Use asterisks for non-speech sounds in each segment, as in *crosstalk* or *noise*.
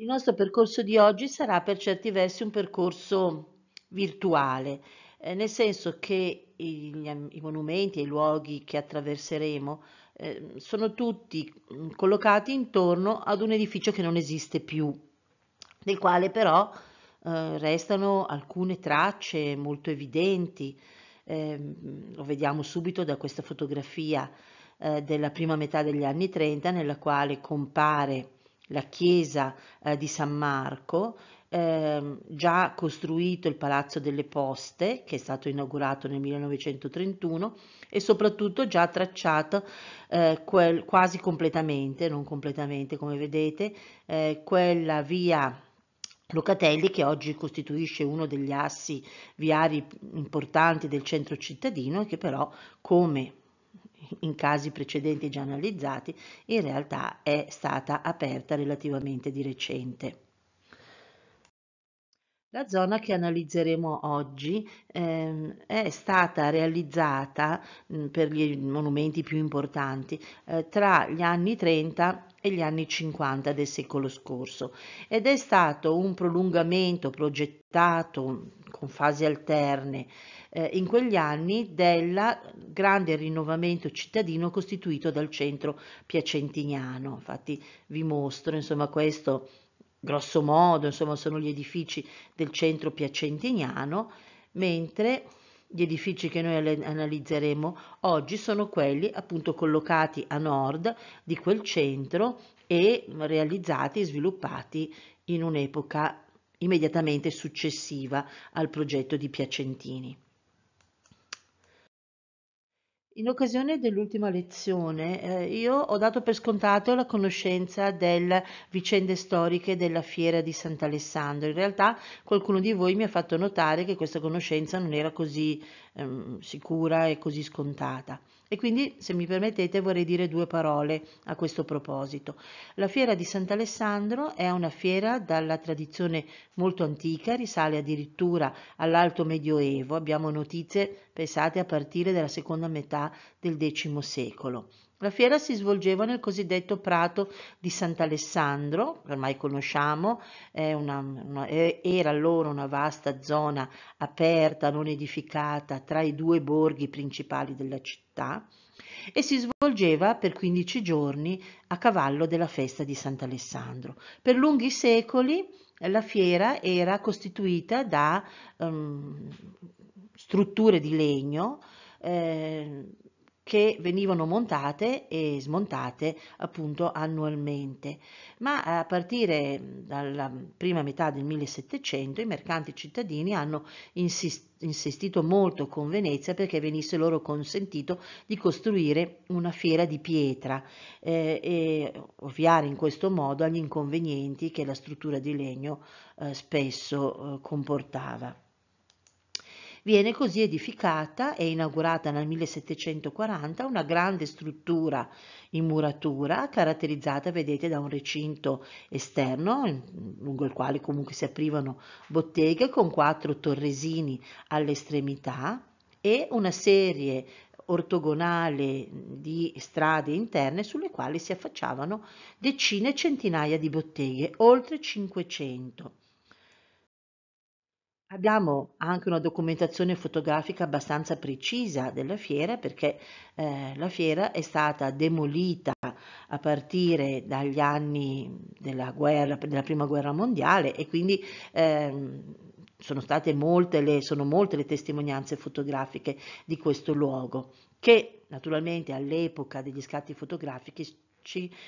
Il nostro percorso di oggi sarà per certi versi un percorso virtuale, eh, nel senso che i, i monumenti e i luoghi che attraverseremo eh, sono tutti mm, collocati intorno ad un edificio che non esiste più, del quale però eh, restano alcune tracce molto evidenti. Ehm, lo vediamo subito da questa fotografia eh, della prima metà degli anni 30 nella quale compare la chiesa eh, di San Marco, eh, già costruito il Palazzo delle Poste, che è stato inaugurato nel 1931, e soprattutto già tracciato eh, quel, quasi completamente, non completamente come vedete, eh, quella via Locatelli che oggi costituisce uno degli assi viari importanti del centro cittadino e che però come in casi precedenti già analizzati, in realtà è stata aperta relativamente di recente. La zona che analizzeremo oggi eh, è stata realizzata mh, per i monumenti più importanti eh, tra gli anni 30 e gli anni 50 del secolo scorso ed è stato un prolungamento progettato con fasi alterne eh, in quegli anni del grande rinnovamento cittadino costituito dal centro piacentiniano. Infatti vi mostro insomma questo grosso modo, insomma sono gli edifici del centro piacentiniano, mentre gli edifici che noi analizzeremo oggi sono quelli appunto collocati a nord di quel centro e realizzati e sviluppati in un'epoca immediatamente successiva al progetto di Piacentini. In occasione dell'ultima lezione eh, io ho dato per scontato la conoscenza delle vicende storiche della fiera di Sant'Alessandro. In realtà qualcuno di voi mi ha fatto notare che questa conoscenza non era così ehm, sicura e così scontata. E quindi, se mi permettete, vorrei dire due parole a questo proposito. La fiera di Sant'Alessandro è una fiera dalla tradizione molto antica, risale addirittura all'alto medioevo, abbiamo notizie, pensate, a partire dalla seconda metà del X secolo. La fiera si svolgeva nel cosiddetto prato di Sant'Alessandro, che ormai conosciamo, una, una, era allora una vasta zona aperta, non edificata, tra i due borghi principali della città, e si svolgeva per 15 giorni a cavallo della festa di Sant'Alessandro. Per lunghi secoli eh, la fiera era costituita da um, strutture di legno, eh, che venivano montate e smontate appunto annualmente. Ma eh, a partire dalla prima metà del 1700 i mercanti cittadini hanno insistito molto con Venezia perché venisse loro consentito di costruire una fiera di pietra eh, e ovviare in questo modo agli inconvenienti che la struttura di legno eh, spesso eh, comportava. Viene così edificata e inaugurata nel 1740 una grande struttura in muratura caratterizzata, vedete, da un recinto esterno lungo il quale comunque si aprivano botteghe con quattro torresini all'estremità e una serie ortogonale di strade interne sulle quali si affacciavano decine e centinaia di botteghe, oltre 500. Abbiamo anche una documentazione fotografica abbastanza precisa della fiera perché eh, la fiera è stata demolita a partire dagli anni della, guerra, della prima guerra mondiale e quindi eh, sono state molte le, sono molte le testimonianze fotografiche di questo luogo che naturalmente all'epoca degli scatti fotografici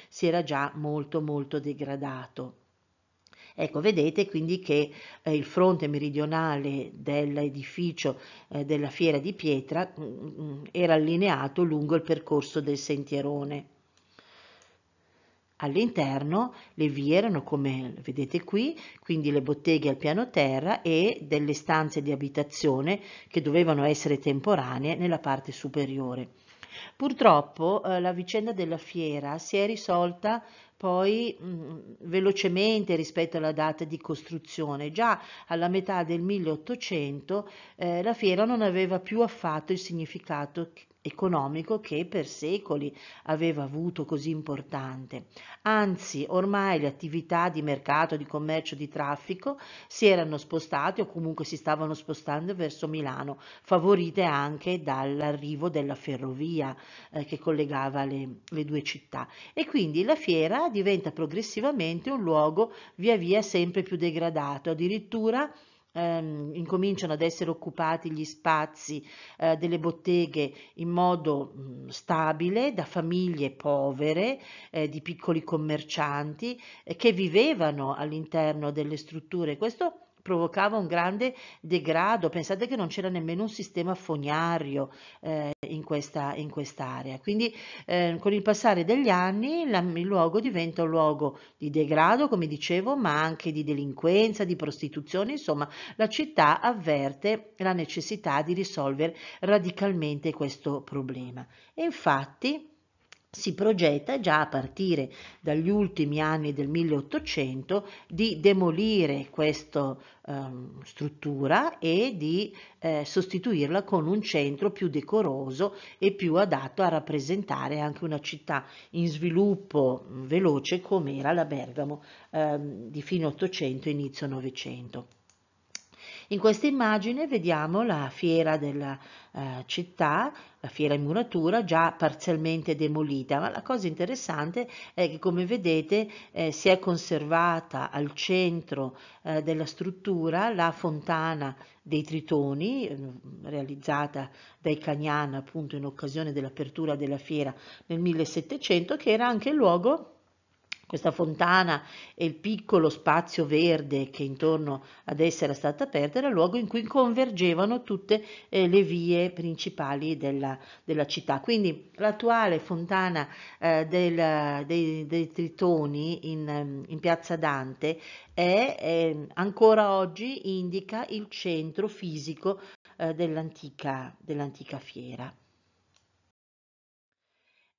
si era già molto molto degradato. Ecco, vedete quindi che eh, il fronte meridionale dell'edificio eh, della fiera di pietra mh, mm, mm, mm, era allineato lungo il percorso del sentierone. All'interno le vie erano come vedete qui, quindi le botteghe al piano terra e delle stanze di abitazione che dovevano essere temporanee nella parte superiore. Purtroppo eh, la vicenda della fiera si è risolta poi mh, mm, velocemente rispetto alla data di costruzione. Già alla metà del 1800 eh, la fiera non aveva più affatto il significato economico che per secoli aveva avuto così importante. Anzi, ormai le attività di mercato, di commercio, di traffico si erano spostate o comunque si stavano spostando verso Milano, favorite anche dall'arrivo della ferrovia eh, che collegava le, le due città. E quindi la fiera diventa progressivamente un luogo via via sempre più degradato, addirittura ehm, incominciano ad essere occupati gli spazi eh, delle botteghe in modo mh, mm, stabile da famiglie povere, eh, di piccoli commercianti eh, che vivevano all'interno delle strutture. Questo provocava un grande degrado, pensate che non c'era nemmeno un sistema fognario eh, in, questa, in quest'area, quindi eh, con il passare degli anni la, il luogo diventa un luogo di degrado, come dicevo, ma anche di delinquenza, di prostituzione, insomma la città avverte la necessità di risolvere radicalmente questo problema. E infatti si progetta già a partire dagli ultimi anni del 1800 di demolire questa eh, struttura e di eh, sostituirla con un centro più decoroso e più adatto a rappresentare anche una città in sviluppo veloce come era la Bergamo eh, di fine 800 e inizio 900. In questa immagine vediamo la fiera della eh, città, la fiera in muratura già parzialmente demolita, ma la cosa interessante è che come vedete eh, si è conservata al centro eh, della struttura la fontana dei tritoni mm, realizzata dai Cagnana appunto in occasione dell'apertura della fiera nel 1700 che era anche il luogo questa fontana e il piccolo spazio verde che intorno ad essa era stata aperta era il luogo in cui convergevano tutte eh, le vie principali della, della città. Quindi l'attuale fontana eh, del, dei, dei, Tritoni in, in piazza Dante è, è, ancora oggi indica il centro fisico eh, dell'antica, dell'antica fiera.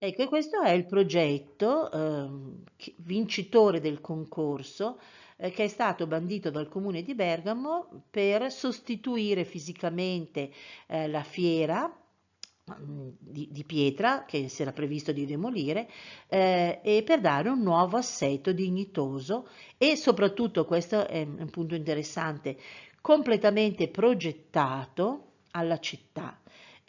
Ecco, questo è il progetto eh, vincitore del concorso eh, che è stato bandito dal comune di Bergamo per sostituire fisicamente eh, la fiera mm, di, di, pietra che si era previsto di demolire eh, e per dare un nuovo assetto dignitoso e soprattutto questo è un punto interessante completamente progettato alla città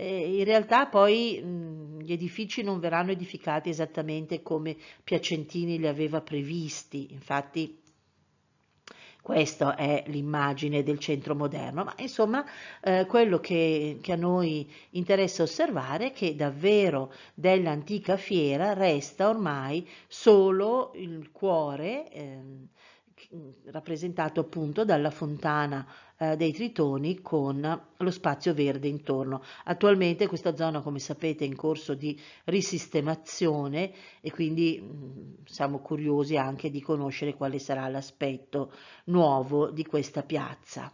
eh, in realtà poi mh, mhmm, gli edifici non verranno edificati esattamente come Piacentini li aveva previsti, infatti questa è l'immagine del centro moderno, ma insomma eh, quello che, che, a noi interessa osservare è che davvero dell'antica fiera resta ormai solo il cuore. Eh, rappresentato appunto dalla fontana eh, dei Tritoni con lo spazio verde intorno. Attualmente questa zona come sapete è in corso di risistemazione e quindi mh, mm, siamo curiosi anche di conoscere quale sarà l'aspetto nuovo di questa piazza.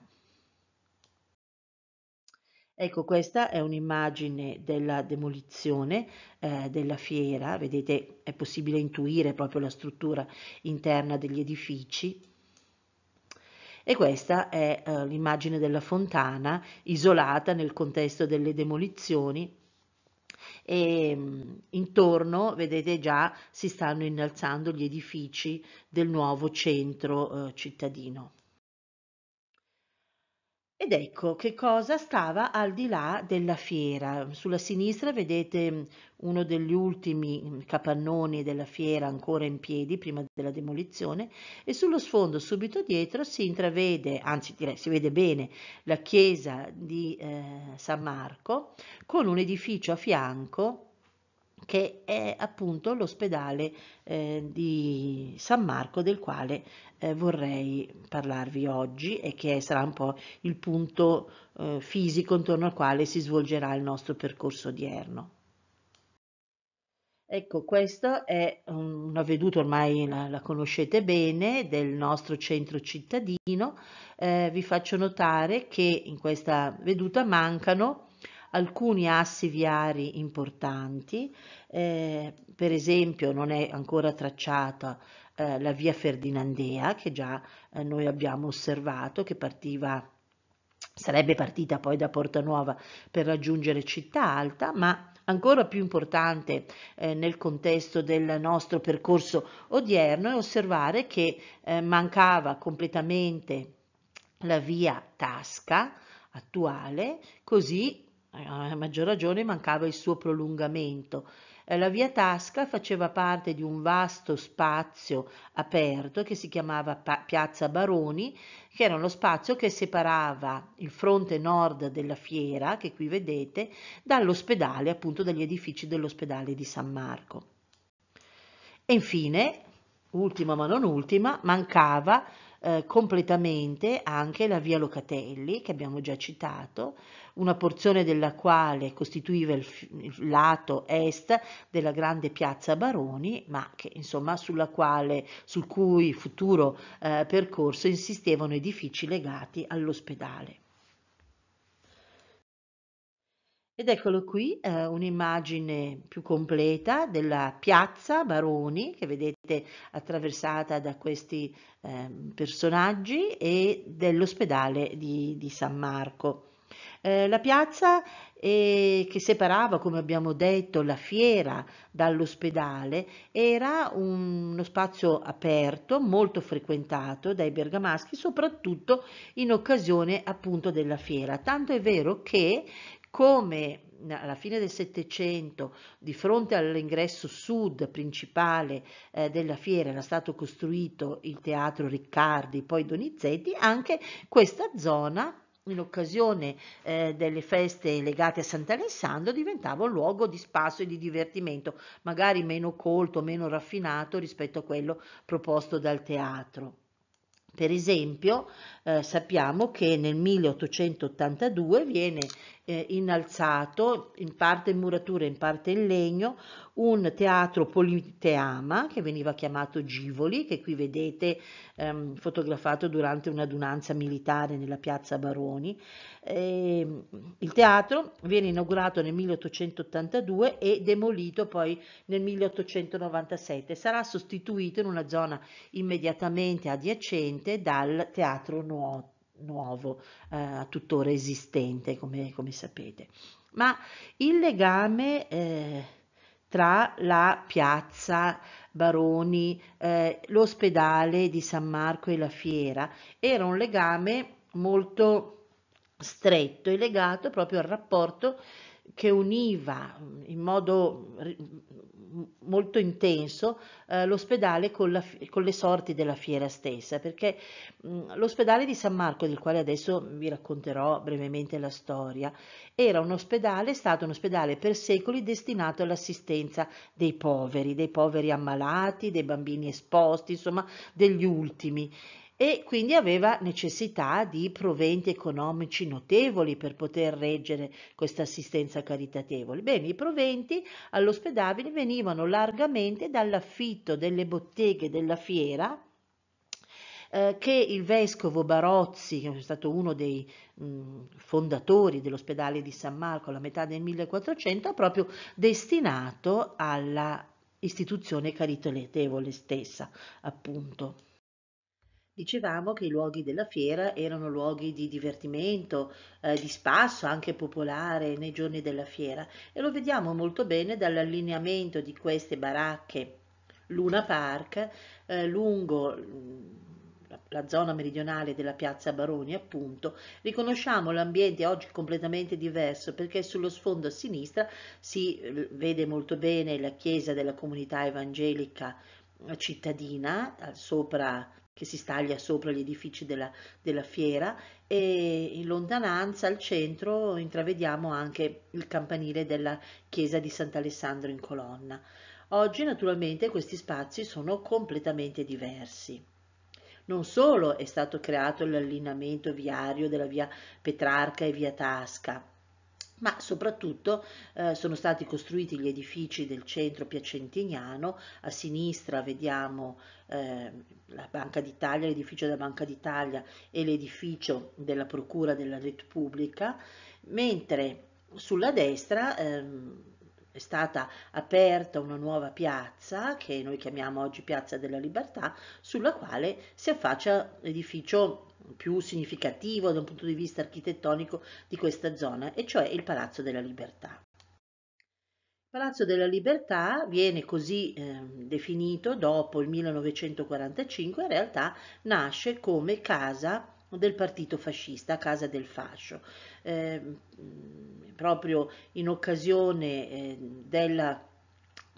Ecco, questa è un'immagine della demolizione eh, della fiera, vedete è possibile intuire proprio la struttura interna degli edifici e questa è eh, l'immagine della fontana isolata nel contesto delle demolizioni e ehm, mh, intorno, vedete già, si stanno innalzando gli edifici del nuovo centro eh, cittadino. Ed ecco che cosa stava al di là della fiera. Sulla sinistra vedete mm, uno degli ultimi mm, capannoni della fiera ancora in piedi prima della demolizione e sullo sfondo subito dietro si intravede, anzi direi si vede bene, la chiesa di eh, San Marco con un edificio a fianco che è appunto l'ospedale eh, di San Marco del quale eh, vorrei parlarvi oggi e che sarà un po' il punto eh, fisico intorno al quale si svolgerà il nostro percorso odierno. Ecco, questa è una veduta, ormai la, la conoscete bene, del nostro centro cittadino. Eh, vi faccio notare che in questa veduta mancano alcuni assi viari importanti, eh, per esempio non è ancora tracciata eh, la via Ferdinandea che già eh, noi abbiamo osservato che partiva sarebbe partita poi da Porta Nuova per raggiungere Città Alta, ma ancora più importante eh, nel contesto del nostro percorso odierno è osservare che eh, mancava completamente la via Tasca attuale, così eh, a maggior ragione mancava il suo prolungamento. Eh, la via Tasca faceva parte di un vasto spazio aperto che si chiamava pa- Piazza Baroni, che era lo spazio che separava il fronte nord della fiera, che qui vedete, dall'ospedale, appunto dagli edifici dell'ospedale di San Marco. E infine, ultima ma non ultima, mancava eh, completamente anche la via Locatelli, che abbiamo già citato, una porzione della quale costituiva il, il lato est della grande piazza Baroni, ma che, insomma, sulla quale, sul cui futuro eh, percorso insistevano edifici legati all'ospedale. Ed eccolo qui eh, un'immagine più completa della piazza Baroni che vedete attraversata da questi eh, personaggi e dell'ospedale di, di San Marco. Eh, la piazza eh, che separava, come abbiamo detto, la fiera dall'ospedale era un, uno spazio aperto, molto frequentato dai bergamaschi, soprattutto in occasione appunto della fiera. Tanto è vero che come mhmm, alla fine del Settecento, di fronte all'ingresso sud principale eh, della fiera, era stato costruito il teatro Riccardi, poi Donizetti, anche questa zona in occasione eh, delle feste legate a Sant'Alessandro diventava un luogo di spasso e di divertimento, magari meno colto, meno raffinato rispetto a quello proposto dal teatro. Per esempio, eh, sappiamo che nel 1882 viene eh, innalzato, in parte in muratura, e in parte in legno, un teatro politeama che veniva chiamato Givoli, che qui vedete ehm, fotografato durante un'adunanza militare nella piazza Baroni. E, ehm, il teatro viene inaugurato nel 1882 e demolito poi nel 1897. Sarà sostituito in una zona immediatamente adiacente dal Teatro Nuoto nuovo, eh, tuttora esistente, come, come, sapete. Ma il legame eh, tra la piazza Baroni, eh, l'ospedale di San Marco e la fiera era un legame molto stretto e legato proprio al rapporto che univa in modo molto intenso eh, l'ospedale con, con, le sorti della fiera stessa, perché l'ospedale di San Marco, del quale adesso vi racconterò brevemente la storia, era un ospedale, è stato un ospedale per secoli destinato all'assistenza dei poveri, dei poveri ammalati, dei bambini esposti, insomma degli ultimi e quindi aveva necessità di proventi economici notevoli per poter reggere questa assistenza caritatevole. Bene, i proventi all'ospedale venivano largamente dall'affitto delle botteghe della fiera, eh, che il vescovo Barozzi, che è stato uno dei mh, mm, fondatori dell'ospedale di San Marco alla metà del 1400, ha proprio destinato alla istituzione caritatevole stessa, appunto. Dicevamo che i luoghi della fiera erano luoghi di divertimento, eh, di spasso anche popolare nei giorni della fiera e lo vediamo molto bene dall'allineamento di queste baracche Luna Park eh, lungo mm, la zona meridionale della piazza Baroni, appunto, riconosciamo l'ambiente oggi completamente diverso perché sullo sfondo a sinistra si eh, vede molto bene la chiesa della comunità evangelica eh, cittadina, sopra che si staglia sopra gli edifici della, della fiera e in lontananza al centro intravediamo anche il campanile della chiesa di Sant'Alessandro in colonna. Oggi naturalmente questi spazi sono completamente diversi. Non solo è stato creato l'allineamento viario della via Petrarca e via Tasca, ma soprattutto eh, sono stati costruiti gli edifici del centro piacentiniano, a sinistra vediamo eh, la Banca d'Italia, l'edificio della Banca d'Italia e l'edificio della Procura della Repubblica, mentre sulla destra ehm, è stata aperta una nuova piazza che noi chiamiamo oggi Piazza della Libertà, sulla quale si affaccia l'edificio più significativo da un punto di vista architettonico di questa zona, e cioè il Palazzo della Libertà. Il Palazzo della Libertà viene così eh, definito dopo il 1945, in realtà nasce come casa del partito fascista, casa del fascio, eh, proprio in occasione eh, del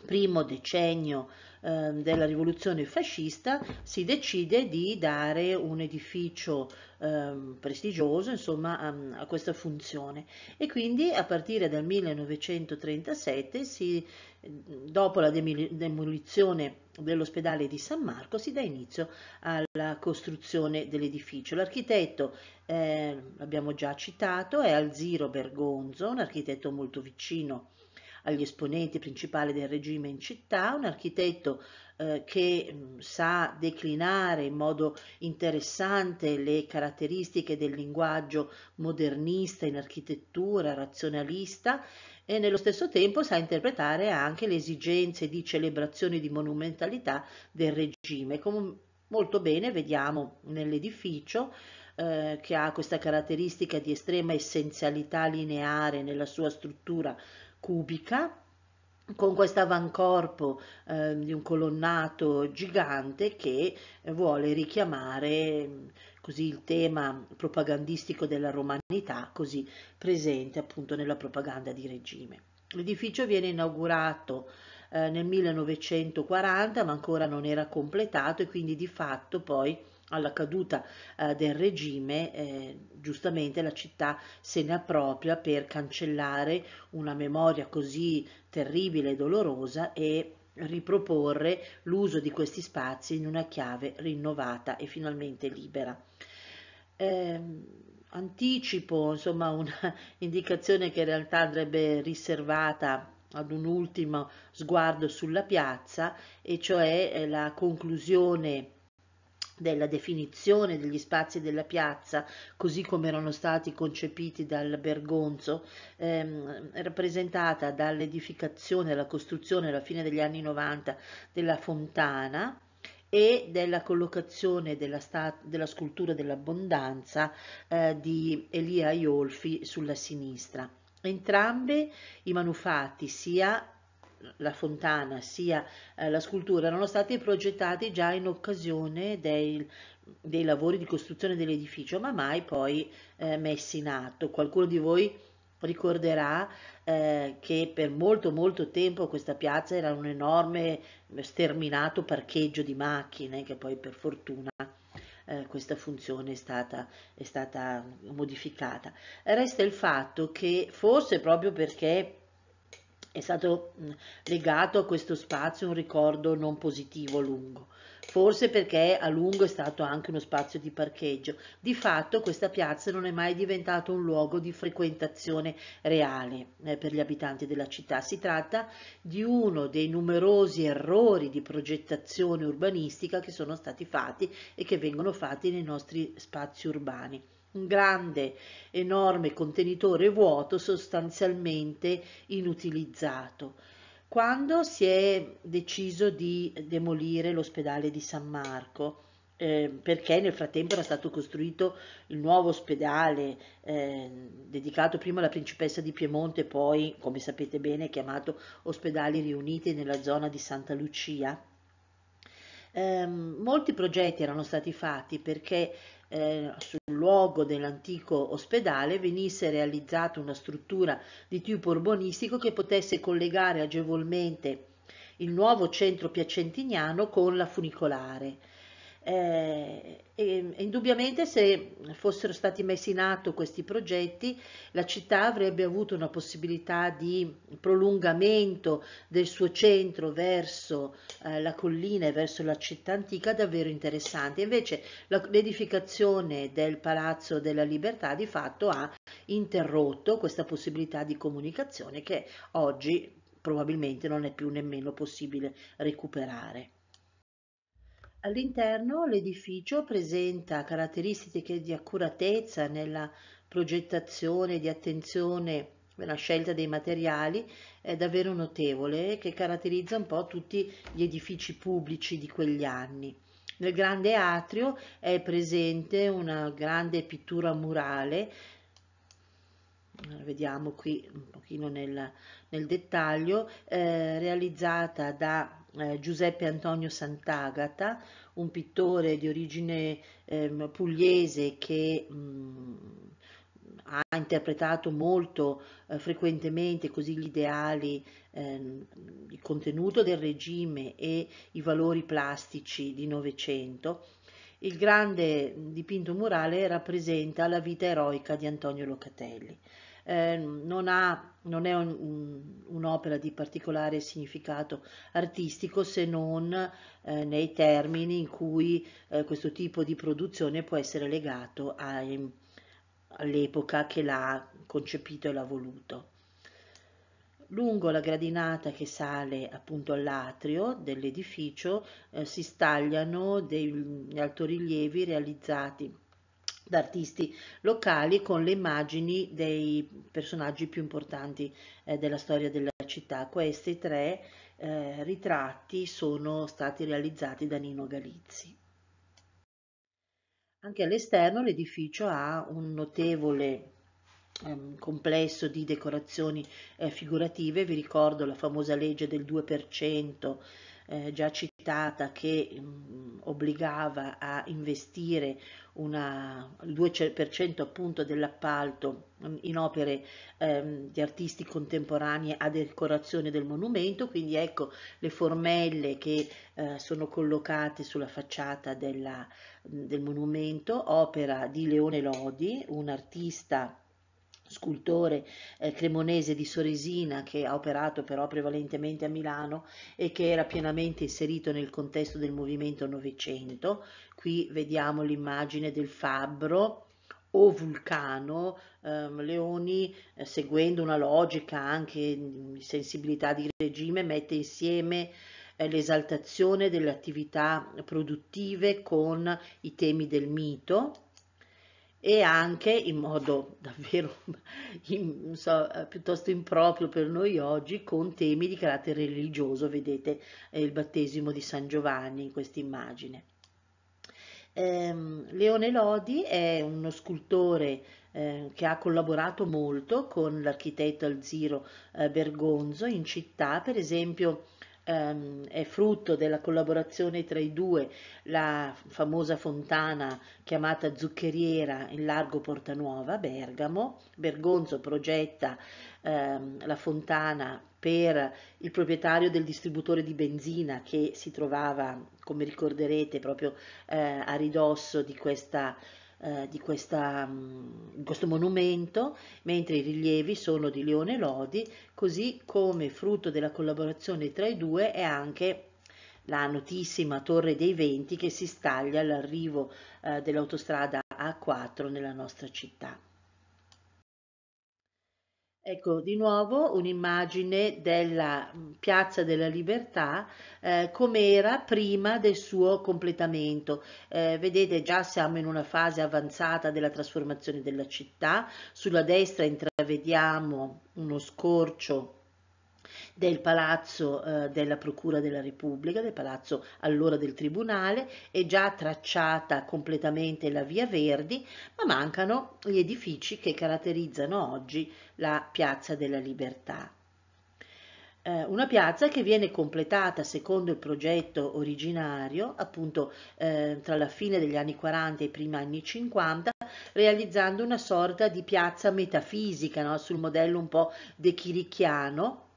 primo decennio Ehm, della rivoluzione fascista si decide di dare un edificio eh, prestigioso insomma, a, a, questa funzione e quindi a partire dal 1937, si, ehm, dopo la demolizione dell'ospedale di San Marco, si dà inizio alla costruzione dell'edificio. L'architetto, eh, l'abbiamo già citato, è Alziro Bergonzo, un architetto molto vicino agli esponenti principali del regime in città, un architetto eh, che mh, mm, sa declinare in modo interessante le caratteristiche del linguaggio modernista in architettura, razionalista e nello stesso tempo sa interpretare anche le esigenze di celebrazione di monumentalità del regime, come molto bene vediamo nell'edificio eh, che ha questa caratteristica di estrema essenzialità lineare nella sua struttura cubica con questo avancorpo eh, di un colonnato gigante che vuole richiamare mm, così il tema propagandistico della romanità così presente appunto nella propaganda di regime. L'edificio viene inaugurato eh, nel 1940 ma ancora non era completato e quindi di fatto poi alla caduta eh, del regime, eh, giustamente la città se ne appropria per cancellare una memoria così terribile e dolorosa e riproporre l'uso di questi spazi in una chiave rinnovata e finalmente libera. Eh, anticipo insomma un'indicazione *laughs* che in realtà andrebbe riservata ad un ultimo sguardo sulla piazza e cioè eh, la conclusione della definizione degli spazi della piazza, così come erano stati concepiti dal Bergonzo, ehm, rappresentata dall'edificazione, la costruzione alla fine degli anni 90 della fontana e della collocazione della, della scultura dell'abbondanza eh, di Elia Iolfi sulla sinistra. Entrambi i manufatti, sia la fontana sia eh, la scultura erano stati progettati già in occasione dei, dei lavori di costruzione dell'edificio, ma mai poi eh, messi in atto. Qualcuno di voi ricorderà eh, che per molto molto tempo questa piazza era un enorme eh, sterminato parcheggio di macchine che poi per fortuna eh, questa funzione è stata, è stata modificata. Resta il fatto che forse proprio perché è stato legato a questo spazio un ricordo non positivo a lungo, forse perché a lungo è stato anche uno spazio di parcheggio. Di fatto questa piazza non è mai diventata un luogo di frequentazione reale eh, per gli abitanti della città. Si tratta di uno dei numerosi errori di progettazione urbanistica che sono stati fatti e che vengono fatti nei nostri spazi urbani un grande, enorme contenitore vuoto sostanzialmente inutilizzato, quando si è deciso di demolire l'ospedale di San Marco. Eh, perché nel frattempo era stato costruito il nuovo ospedale eh, dedicato prima alla principessa di Piemonte, poi, come sapete bene, chiamato Ospedali Riuniti nella zona di Santa Lucia. Eh, molti progetti erano stati fatti perché eh, sul luogo dell'antico ospedale venisse realizzata una struttura di tipo urbanistico che potesse collegare agevolmente il nuovo centro piacentiniano con la funicolare. Eh, e, ehm, e indubbiamente se fossero stati messi in atto questi progetti, la città avrebbe avuto una possibilità di prolungamento del suo centro verso eh, la collina e verso la città antica davvero interessante. Invece l'edificazione del Palazzo della Libertà di fatto ha interrotto questa possibilità di comunicazione che oggi probabilmente non è più nemmeno possibile recuperare. All'interno l'edificio presenta caratteristiche di accuratezza nella progettazione, di attenzione nella scelta dei materiali è davvero notevole che caratterizza un po' tutti gli edifici pubblici di quegli anni. Nel grande atrio è presente una grande pittura murale, eh, vediamo qui un pochino nel, nel dettaglio, eh, realizzata da eh, Giuseppe Antonio Sant'Agata, un pittore di origine eh, pugliese che mh, mm, ha interpretato molto eh, frequentemente così gli ideali, eh, il contenuto del regime e i valori plastici di Novecento. Il grande dipinto murale rappresenta la vita eroica di Antonio Locatelli eh, non, ha, non, è un'opera un, un di particolare significato artistico se non eh, nei termini in cui eh, questo tipo di produzione può essere legato all'epoca che l'ha concepito e l'ha voluto. Lungo la gradinata che sale appunto all'atrio dell'edificio eh, si stagliano degli altorilievi realizzati da artisti locali con le immagini dei personaggi più importanti eh, della storia della città. Questi tre eh, ritratti sono stati realizzati da Nino Galizzi. Anche all'esterno l'edificio ha un notevole ehm, complesso di decorazioni eh, figurative, vi ricordo la famosa legge del 2% eh, già citata che mh, mm, obbligava a investire una, il 2% appunto dell'appalto mm, in opere ehm, di artisti contemporanei a decorazione del monumento, quindi ecco le formelle che eh, sono collocate sulla facciata della, mm, del monumento, opera di Leone Lodi, un artista scultore eh, cremonese di Soresina che ha operato però prevalentemente a Milano e che era pienamente inserito nel contesto del movimento Novecento. Qui vediamo l'immagine del fabbro o vulcano, eh, Leoni eh, seguendo una logica anche di sensibilità di regime mette insieme eh, l'esaltazione delle attività produttive con i temi del mito e anche in modo *laughs* davvero in, so, eh, piuttosto improprio per noi oggi con temi di carattere religioso, vedete eh, il battesimo di San Giovanni in questa immagine. Ehm, Leone Lodi è uno scultore eh, che ha collaborato molto con l'architetto Alziro eh, Bergonzo in città, per esempio ehm, è frutto della collaborazione tra i due la famosa fontana chiamata Zuccheriera in largo Portanuova, Bergamo. Bergonzo progetta ehm, la fontana per il proprietario del distributore di benzina che si trovava, come ricorderete, proprio eh, a ridosso di questa eh, di, questa, mm, di questo monumento, mentre i rilievi sono di Leone Lodi, così come frutto della collaborazione tra i due è anche la notissima Torre dei Venti che si staglia all'arrivo eh, dell'autostrada A4 nella nostra città. Ecco di nuovo un'immagine della mm, Piazza della Libertà eh, come era prima del suo completamento. Eh, vedete già siamo in una fase avanzata della trasformazione della città, sulla destra intravediamo uno scorcio del palazzo eh, della Procura della Repubblica, del palazzo allora del Tribunale, è già tracciata completamente la via Verdi, ma mancano gli edifici che caratterizzano oggi la Piazza della Libertà eh, una piazza che viene completata secondo il progetto originario, appunto eh, tra la fine degli anni 40 e i primi anni 50, realizzando una sorta di piazza metafisica no? sul modello un po' de Chirichiano,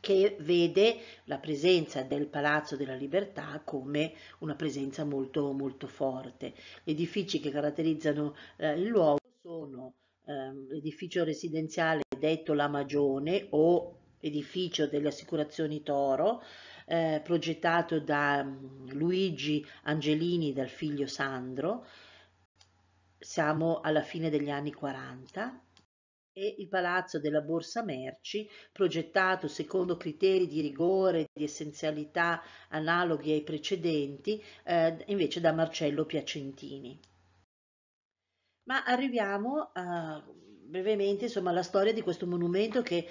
che vede la presenza del Palazzo della Libertà come una presenza molto, molto forte. Gli edifici che caratterizzano eh, il luogo sono eh, l'edificio residenziale detto La Magione o edificio delle assicurazioni Toro, eh, progettato da mm, Luigi Angelini dal figlio Sandro. Siamo alla fine degli anni 40 e il Palazzo della Borsa Merci, progettato secondo criteri di rigore e di essenzialità analoghi ai precedenti, eh, invece da Marcello Piacentini. Ma arriviamo a, brevemente insomma, alla storia di questo monumento che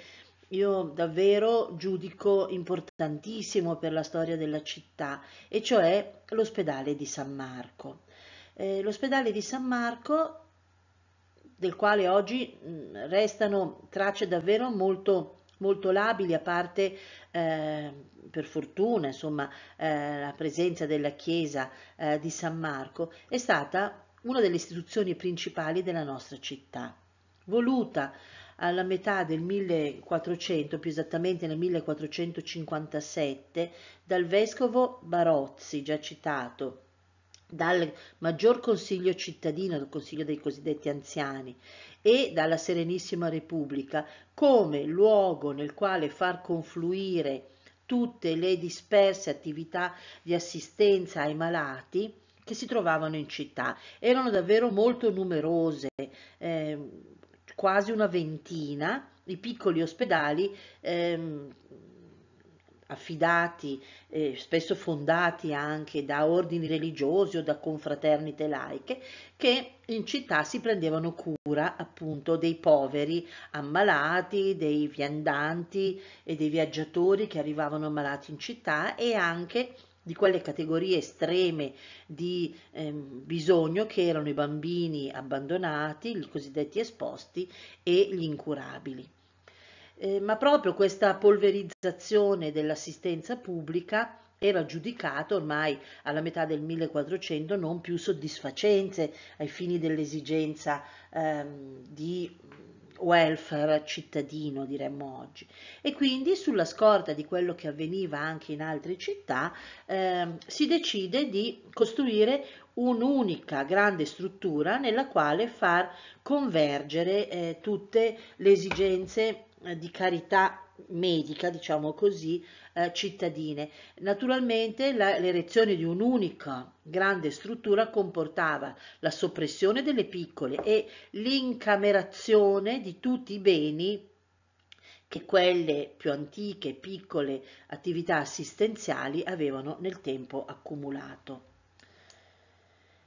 io davvero giudico importantissimo per la storia della città, e cioè l'ospedale di San Marco. Eh, l'ospedale di San Marco del quale oggi mm, restano tracce davvero molto, molto labili, a parte eh, per fortuna insomma, eh, la presenza della chiesa eh, di San Marco, è stata una delle istituzioni principali della nostra città, voluta alla metà del 1400, più esattamente nel 1457, dal vescovo Barozzi, già citato, dal maggior consiglio cittadino, dal consiglio dei cosiddetti anziani e dalla Serenissima Repubblica come luogo nel quale far confluire tutte le disperse attività di assistenza ai malati che si trovavano in città. Erano davvero molto numerose, eh, quasi una ventina, i piccoli ospedali. Eh, affidati, eh, spesso fondati anche da ordini religiosi o da confraternite laiche, che in città si prendevano cura appunto dei poveri ammalati, dei viandanti e dei viaggiatori che arrivavano ammalati in città e anche di quelle categorie estreme di eh, bisogno che erano i bambini abbandonati, i cosiddetti esposti e gli incurabili eh, ma proprio questa polverizzazione dell'assistenza pubblica era giudicato ormai alla metà del 1400 non più soddisfacente ai fini dell'esigenza ehm, di welfare cittadino, diremmo oggi. E quindi, sulla scorta di quello che avveniva anche in altre città, ehm, si decide di costruire un'unica grande struttura nella quale far convergere eh, tutte le esigenze eh, di carità medica, diciamo così, eh, cittadine. Naturalmente la, l'erezione di un'unica grande struttura comportava la soppressione delle piccole e l'incamerazione di tutti i beni che quelle più antiche piccole attività assistenziali avevano nel tempo accumulato.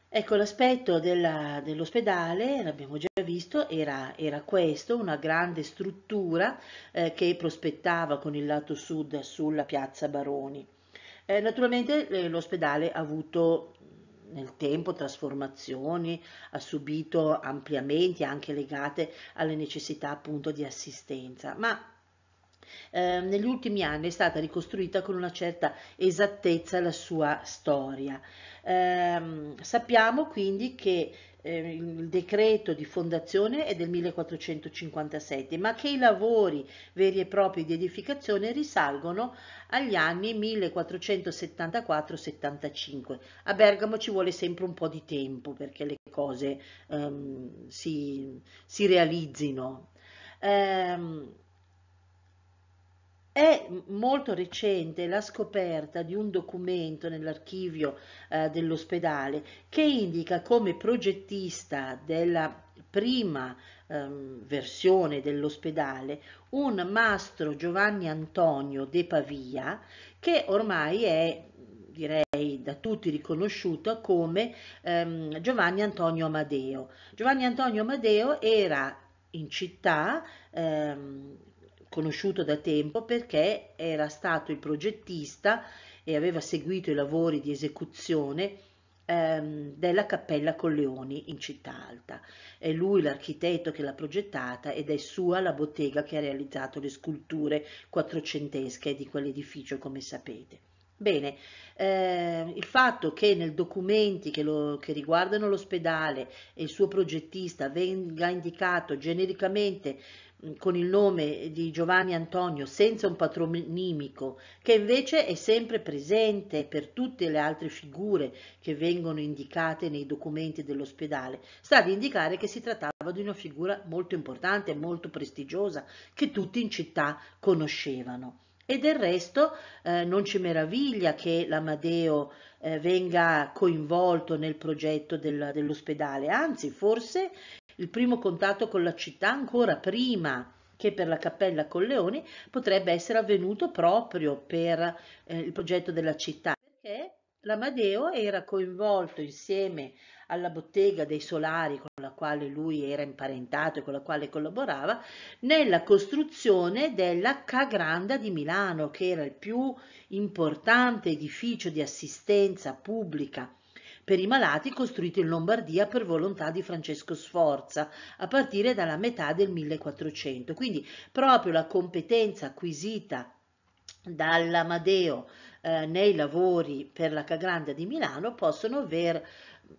Ecco, l'aspetto dell'ospedale, dell l'abbiamo già visto, era, era, questo, una grande struttura eh, che prospettava con il lato sud sulla piazza Baroni. Eh, naturalmente eh, l'ospedale ha avuto nel tempo trasformazioni, ha subito ampliamenti anche legate alle necessità appunto di assistenza, ma eh, negli ultimi anni è stata ricostruita con una certa esattezza la sua storia. Eh, sappiamo quindi che eh, il decreto di fondazione è del 1457, ma che i lavori veri e propri di edificazione risalgono agli anni 1474-75. A Bergamo ci vuole sempre un po' di tempo perché le cose ehm, si, si, realizzino. Eh, è molto recente la scoperta di un documento nell'archivio eh, dell'ospedale che indica come progettista della prima ehm, versione dell'ospedale un mastro Giovanni Antonio de Pavia che ormai è direi da tutti riconosciuto come ehm, Giovanni Antonio Amadeo. Giovanni Antonio Amadeo era in città ehm, conosciuto da tempo perché era stato il progettista e aveva seguito i lavori di esecuzione ehm, della Cappella Colleoni in Città Alta. È lui l'architetto che l'ha progettata ed è sua la bottega che ha realizzato le sculture quattrocentesche di quell'edificio, come sapete. Bene, eh, il fatto che nei documenti che, lo, che riguardano l'ospedale e il suo progettista venga indicato genericamente con il nome di Giovanni Antonio senza un patronimico, che invece è sempre presente per tutte le altre figure che vengono indicate nei documenti dell'ospedale, sta ad indicare che si trattava di una figura molto importante, molto prestigiosa, che tutti in città conoscevano. E del resto eh, non ci meraviglia che l'Amadeo eh, venga coinvolto nel progetto del, dell'ospedale, anzi forse il primo contatto con la città ancora prima che per la Cappella con leoni potrebbe essere avvenuto proprio per eh, il progetto della città, perché l'Amadeo era coinvolto insieme alla bottega dei Solari con la quale lui era imparentato e con la quale collaborava nella costruzione della Cagranda di Milano, che era il più importante edificio di assistenza pubblica per i malati costruito in Lombardia per volontà di Francesco Sforza a partire dalla metà del 1400. Quindi proprio la competenza acquisita dall'Amadeo eh, nei lavori per la Cagranda di Milano possono aver,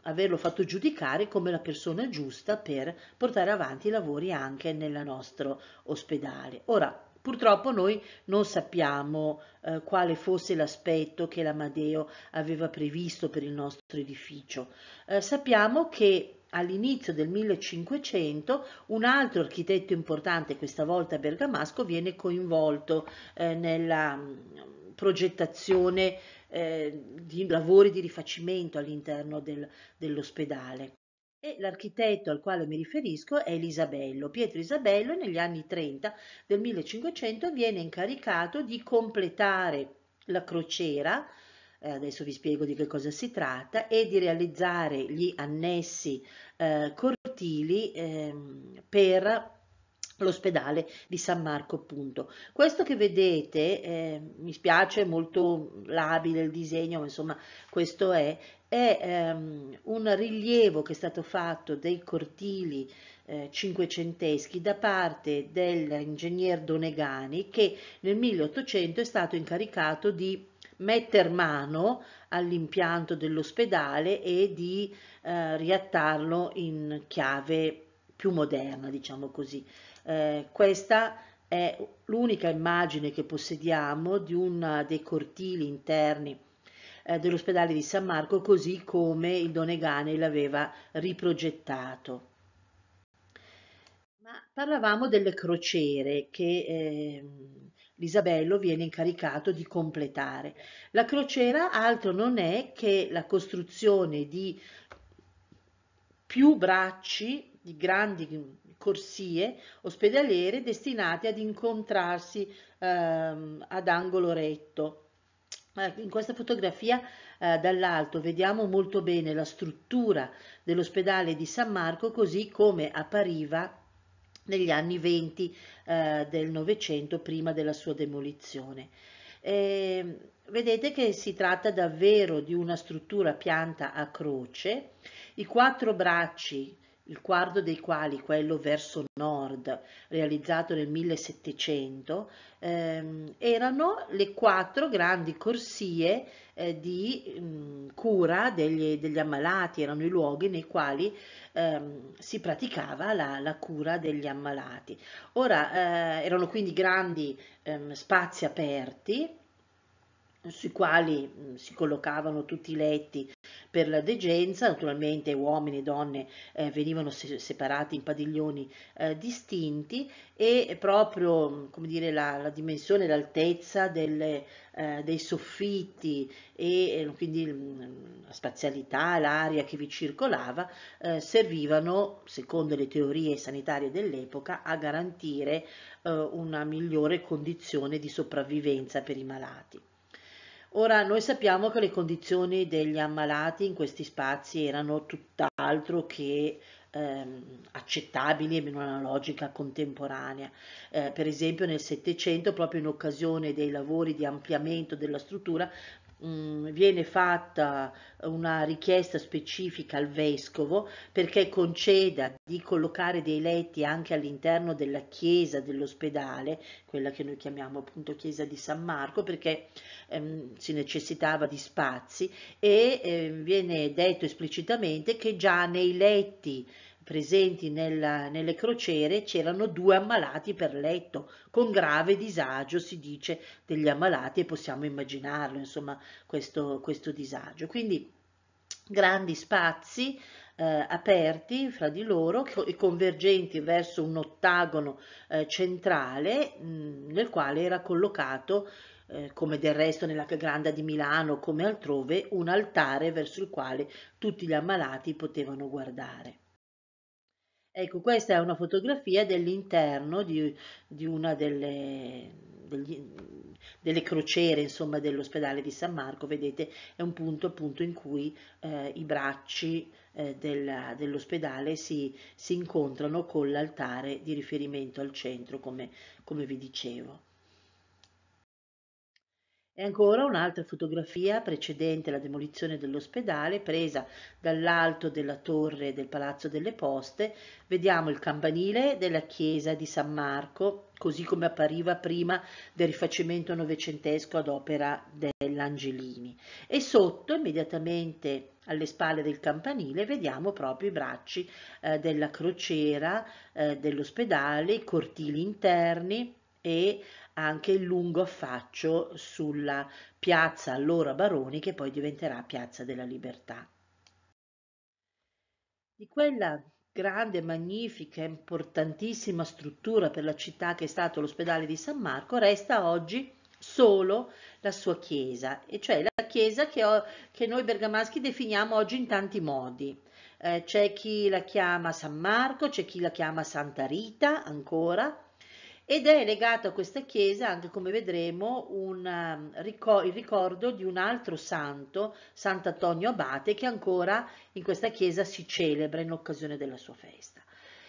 averlo fatto giudicare come la persona giusta per portare avanti i lavori anche nel nostro ospedale. Ora, Purtroppo noi non sappiamo eh, quale fosse l'aspetto che l'Amadeo aveva previsto per il nostro edificio. Eh, sappiamo che all'inizio del 1500 un altro architetto importante, questa volta bergamasco, viene coinvolto eh, nella mm, progettazione eh, di lavori di rifacimento all'interno del, dell'ospedale. E l'architetto al quale mi riferisco è Elisabello. Pietro Isabello negli anni 30 del 1500 viene incaricato di completare la crociera, eh, adesso vi spiego di che cosa si tratta, e di realizzare gli annessi eh, cortili eh, per l'ospedale di San Marco appunto. Questo che vedete, eh, mi spiace, è molto labile il disegno, ma insomma questo è, è ehm, un rilievo che è stato fatto dei cortili eh, cinquecenteschi da parte dell'ingegner Donegani che nel 1800 è stato incaricato di metter mano all'impianto dell'ospedale e di eh, riattarlo in chiave più moderna, diciamo così. Eh, questa è l'unica immagine che possediamo di uno dei cortili interni eh, dell'ospedale di San Marco, così come il Donegane l'aveva riprogettato. Ma parlavamo delle crociere che eh, l'Isabello viene incaricato di completare. La crociera altro non è che la costruzione di più bracci, di grandi corsie ospedaliere destinate ad incontrarsi ehm, ad angolo retto. Eh, in questa fotografia eh, dall'alto vediamo molto bene la struttura dell'ospedale di San Marco così come appariva negli anni 20 eh, del Novecento prima della sua demolizione. E, ehm, vedete che si tratta davvero di una struttura pianta a croce, i quattro bracci il quarto dei quali, quello verso nord, realizzato nel 1700, ehm, erano le quattro grandi corsie eh, di mh, cura degli, degli, ammalati, erano i luoghi nei quali ehm, si praticava la, la, cura degli ammalati. Ora eh, erano quindi grandi ehm, spazi aperti sui quali mh, si collocavano tutti i letti per la degenza, naturalmente uomini e donne eh, venivano se separati in padiglioni eh, distinti e proprio come dire, la, la dimensione, l'altezza delle, eh, dei soffitti e eh, quindi mm, la spazialità, l'aria che vi circolava eh, servivano, secondo le teorie sanitarie dell'epoca, a garantire eh, una migliore condizione di sopravvivenza per i malati. Ora noi sappiamo che le condizioni degli ammalati in questi spazi erano tutt'altro che ehm, accettabili in una logica contemporanea. Eh, per esempio nel Settecento, proprio in occasione dei lavori di ampliamento della struttura, Mm, viene fatta una richiesta specifica al vescovo perché conceda di collocare dei letti anche all'interno della chiesa dell'ospedale, quella che noi chiamiamo appunto chiesa di San Marco, perché ehm, si necessitava di spazi e ehm, viene detto esplicitamente che già nei letti presenti nella, nelle crociere c'erano due ammalati per letto, con grave disagio si dice degli ammalati e possiamo immaginarlo, insomma, questo, questo disagio. Quindi grandi spazi eh, aperti fra di loro e convergenti verso un ottagono eh, centrale mh, nel quale era collocato eh, come del resto nella Granda di Milano come altrove un altare verso il quale tutti gli ammalati potevano guardare. Ecco, questa è una fotografia dell'interno di, di, una delle, degli, delle crociere insomma, dell'ospedale di San Marco, vedete è un punto appunto in cui eh, i bracci eh, dell'ospedale si, si, incontrano con l'altare di riferimento al centro, come, come vi dicevo. E ancora un'altra fotografia precedente la demolizione dell'ospedale, presa dall'alto della torre del Palazzo delle Poste, vediamo il campanile della chiesa di San Marco, così come appariva prima del rifacimento novecentesco ad opera dell'Angelini. E sotto, immediatamente alle spalle del campanile, vediamo proprio i bracci eh, della crociera eh, dell'ospedale, i cortili interni e anche il lungo affaccio sulla piazza allora Baroni che poi diventerà Piazza della Libertà. Di quella grande, magnifica, importantissima struttura per la città che è stato l'ospedale di San Marco resta oggi solo la sua chiesa, e cioè la chiesa che, ho, che noi bergamaschi definiamo oggi in tanti modi. Eh, c'è chi la chiama San Marco, c'è chi la chiama Santa Rita ancora, ed è legato a questa chiesa anche come vedremo un, um, il ricordo di un altro santo, Sant'Antonio Abate, che ancora in questa chiesa si celebra in occasione della sua festa.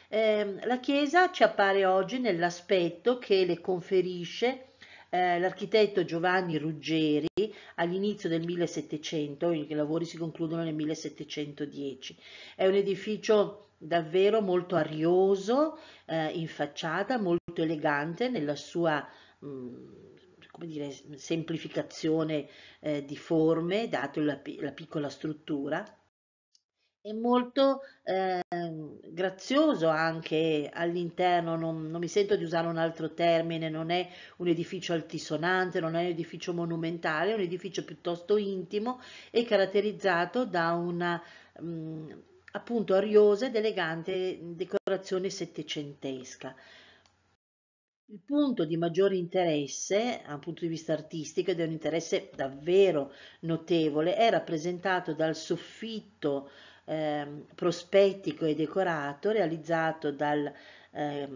Eh, la chiesa ci appare oggi nell'aspetto che le conferisce eh, l'architetto Giovanni Ruggeri all'inizio del 1700, i lavori si concludono nel 1710. È un edificio davvero molto arioso eh, in facciata, molto molto elegante nella sua come dire, semplificazione eh, di forme, dato la, la, piccola struttura, è molto eh, grazioso anche all'interno, non, non, mi sento di usare un altro termine, non è un edificio altisonante, non è un edificio monumentale, è un edificio piuttosto intimo e caratterizzato da una mh, appunto ariosa ed elegante decorazione settecentesca. Il punto di maggiore interesse, da un punto di vista artistico, ed è un interesse davvero notevole, è rappresentato dal soffitto eh, prospettico e decorato realizzato dal eh,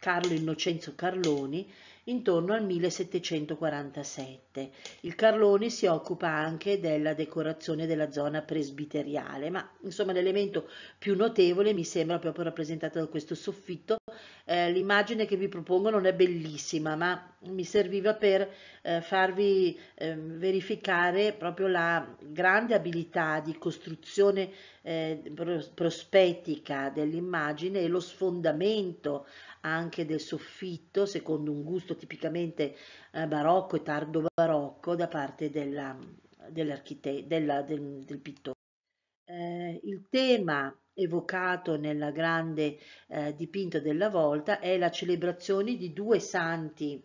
Carlo Innocenzo Carloni intorno al 1747. Il Carloni si occupa anche della decorazione della zona presbiteriale, ma insomma l'elemento più notevole mi sembra proprio rappresentato da questo soffitto eh, l'immagine che vi propongo non è bellissima, ma mi serviva per eh, farvi eh, verificare proprio la grande abilità di costruzione eh, prospettica dell'immagine e lo sfondamento anche del soffitto secondo un gusto tipicamente eh, barocco e tardo barocco da parte della, della, del, del, pittore. Eh, il tema evocato nel grande eh, dipinto della volta è la celebrazione di due santi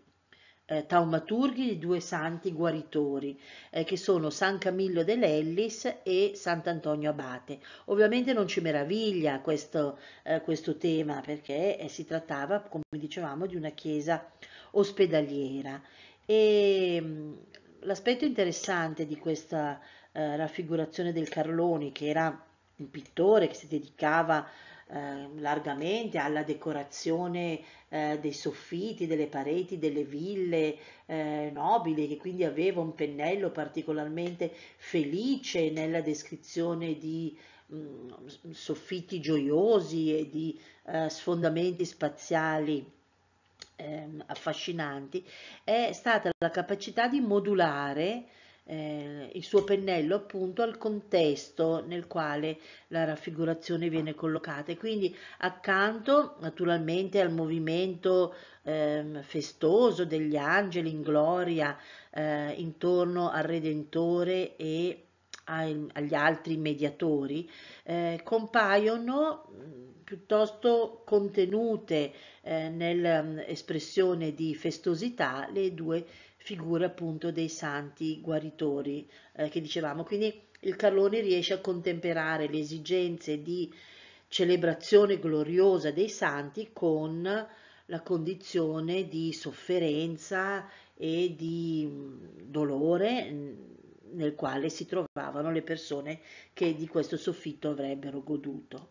eh, taumaturghi, di due santi guaritori, eh, che sono San Camillo dell'Ellis e Sant'Antonio Abate. Ovviamente non ci meraviglia questo, eh, questo tema perché eh, si trattava, come dicevamo, di una chiesa ospedaliera. E mm, l'aspetto interessante di questa eh, raffigurazione del Carloni, che era un pittore che si dedicava eh, largamente alla decorazione eh, dei soffitti, delle pareti, delle ville eh, nobili, che quindi aveva un pennello particolarmente felice nella descrizione di mh, mm, soffitti gioiosi e di eh, sfondamenti spaziali ehm, affascinanti, è stata la capacità di modulare eh, il suo pennello appunto al contesto nel quale la raffigurazione viene collocata e quindi accanto naturalmente al movimento eh, festoso degli angeli in gloria eh, intorno al Redentore e ai, agli altri mediatori eh, compaiono mm, piuttosto contenute eh, nell'espressione di festosità le due figura appunto dei santi guaritori eh, che dicevamo. Quindi il Carlone riesce a contemperare le esigenze di celebrazione gloriosa dei santi con la condizione di sofferenza e di mm, dolore mm, nel quale si trovavano le persone che di questo soffitto avrebbero goduto.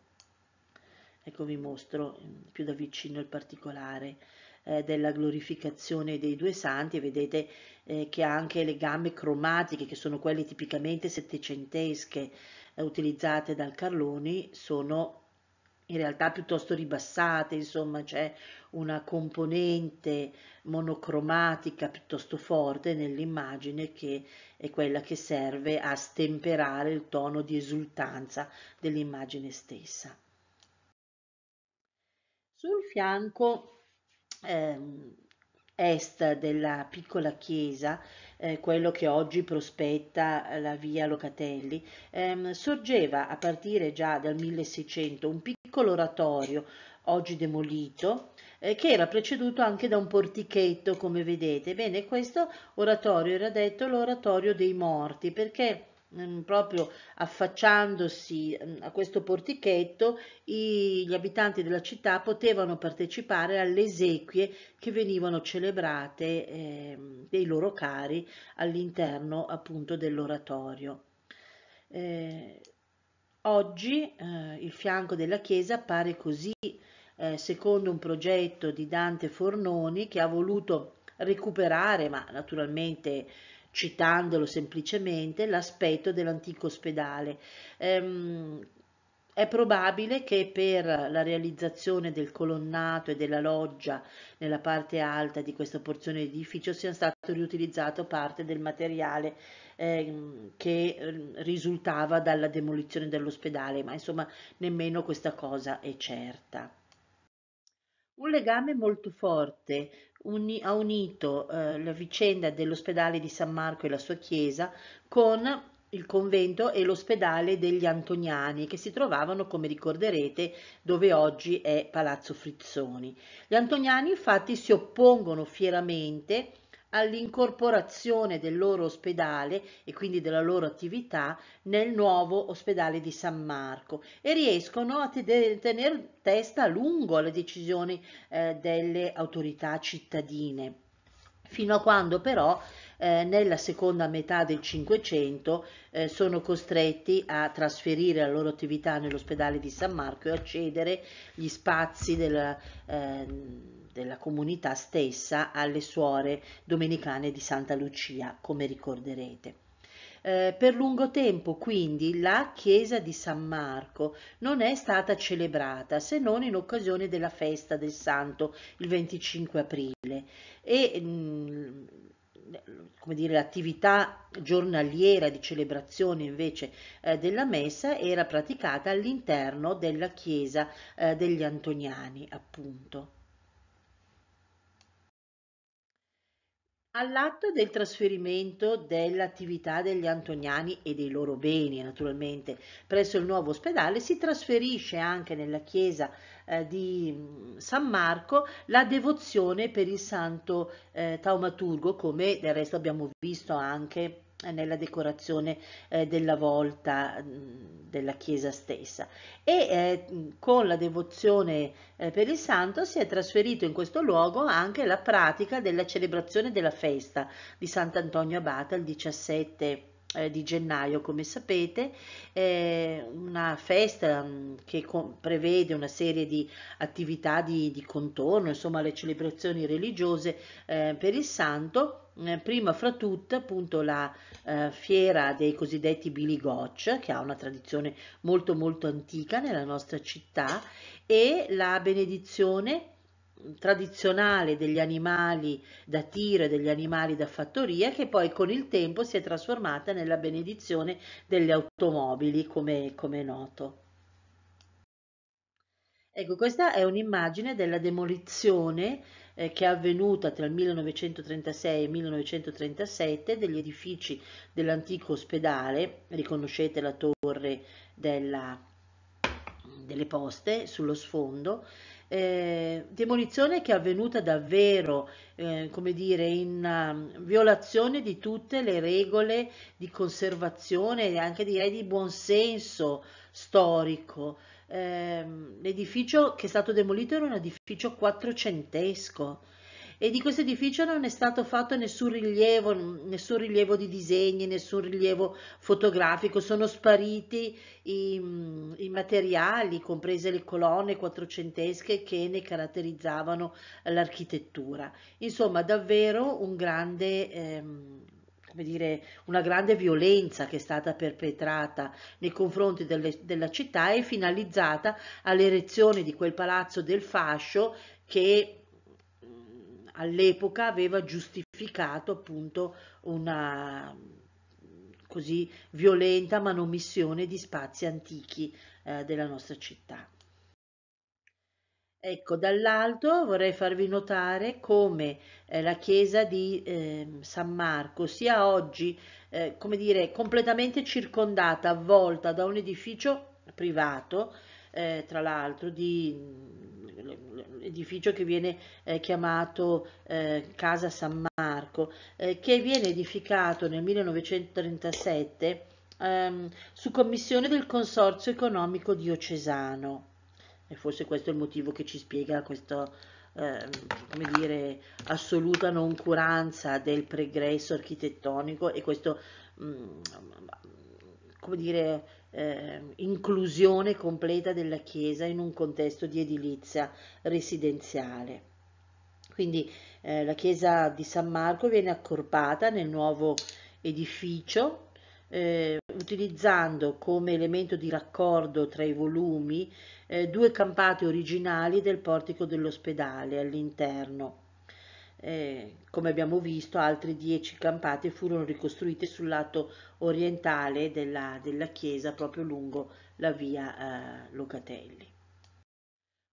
Ecco vi mostro mm, più da vicino il particolare eh, della glorificazione dei due santi vedete eh, che ha anche le gambe cromatiche che sono quelle tipicamente settecentesche eh, utilizzate dal Carloni sono in realtà piuttosto ribassate, insomma c'è una componente monocromatica piuttosto forte nell'immagine che è quella che serve a stemperare il tono di esultanza dell'immagine stessa. Sul fianco ehm, est della piccola chiesa, eh, quello che oggi prospetta la via Locatelli, ehm, sorgeva a partire già dal 1600 un piccolo oratorio, oggi demolito, eh, che era preceduto anche da un portichetto, come vedete. Bene, questo oratorio era detto l'oratorio dei morti, perché Mm, proprio affacciandosi mm, a questo portichetto i, gli abitanti della città potevano partecipare alle esequie che venivano celebrate eh, dei loro cari all'interno appunto dell'oratorio. Eh, oggi eh, il fianco della chiesa appare così eh, secondo un progetto di Dante Fornoni che ha voluto recuperare, ma naturalmente citandolo semplicemente, l'aspetto dell'antico ospedale. Ehm, è probabile che per la realizzazione del colonnato e della loggia nella parte alta di questa porzione di edificio sia stato riutilizzato parte del materiale eh, che ehm, risultava dalla demolizione dell'ospedale, ma insomma nemmeno questa cosa è certa. Un legame molto forte uni- ha unito eh, la vicenda dell'ospedale di San Marco e la sua chiesa con il convento e l'ospedale degli Antoniani che si trovavano, come ricorderete, dove oggi è Palazzo Frizzoni. Gli Antoniani infatti si oppongono fieramente all'incorporazione del loro ospedale e quindi della loro attività nel nuovo ospedale di San Marco e riescono a tenere testa a lungo alle decisioni eh, delle autorità cittadine, fino a quando però eh, nella seconda metà del Cinquecento eh, sono costretti a trasferire la loro attività nell'ospedale di San Marco e a cedere gli spazi della... Eh, della comunità stessa alle suore domenicane di Santa Lucia, come ricorderete. Eh, per lungo tempo quindi la chiesa di San Marco non è stata celebrata se non in occasione della festa del santo il 25 aprile e mm, come dire, l'attività giornaliera di celebrazione invece eh, della messa era praticata all'interno della chiesa eh, degli Antoniani, appunto. All'atto del trasferimento dell'attività degli antoniani e dei loro beni, naturalmente, presso il nuovo ospedale, si trasferisce anche nella chiesa eh, di mm, San Marco la devozione per il santo eh, taumaturgo, come del resto abbiamo visto anche nella decorazione eh, della volta mh, mm, della chiesa stessa e eh, con la devozione eh, per il santo si è trasferito in questo luogo anche la pratica della celebrazione della festa di Sant'Antonio Abata il 17 eh, di gennaio come sapete eh, una festa mm, che prevede una serie di attività di, di contorno insomma le celebrazioni religiose eh, per il santo eh, prima fra tutte appunto la eh, fiera dei cosiddetti Billy Gotch che ha una tradizione molto molto antica nella nostra città e la benedizione tradizionale degli animali da tiro e degli animali da fattoria che poi con il tempo si è trasformata nella benedizione delle automobili come, come è noto. Ecco, questa è un'immagine della demolizione eh, che è avvenuta tra il 1936 e il 1937 degli edifici dell'antico ospedale, riconoscete la torre della, delle poste sullo sfondo, eh, demolizione che è avvenuta davvero, eh, come dire, in uh, violazione di tutte le regole di conservazione e anche direi di buonsenso storico. Eh, l'edificio che è stato demolito era un edificio quattrocentesco, e di questo edificio non è stato fatto nessun rilievo, nessun rilievo di disegni, nessun rilievo fotografico, sono spariti i, i materiali, comprese le colonne quattrocentesche che ne caratterizzavano l'architettura. Insomma, davvero un grande... Ehm, come dire, una grande violenza che è stata perpetrata nei confronti delle, della città e finalizzata all'erezione di quel palazzo del fascio che all'epoca aveva giustificato appunto una così violenta manomissione di spazi antichi eh, della nostra città. Ecco, dall'alto vorrei farvi notare come eh, la chiesa di eh, San Marco sia oggi, eh, come dire, completamente circondata, avvolta da un edificio privato, eh, tra l'altro di edificio che viene eh, chiamato eh, Casa San Marco, eh, che viene edificato nel 1937 ehm, su commissione del Consorzio Economico Diocesano. E forse questo è il motivo che ci spiega questa ehm, come dire, assoluta noncuranza del pregresso architettonico e questo, mh, mm, come dire, eh, inclusione completa della Chiesa in un contesto di edilizia residenziale. Quindi eh, la chiesa di San Marco viene accorpata nel nuovo edificio eh, utilizzando come elemento di raccordo tra i volumi eh, due campate originali del portico dell'ospedale all'interno eh, come abbiamo visto altre dieci campate furono ricostruite sul lato orientale della, della chiesa proprio lungo la via eh, Locatelli.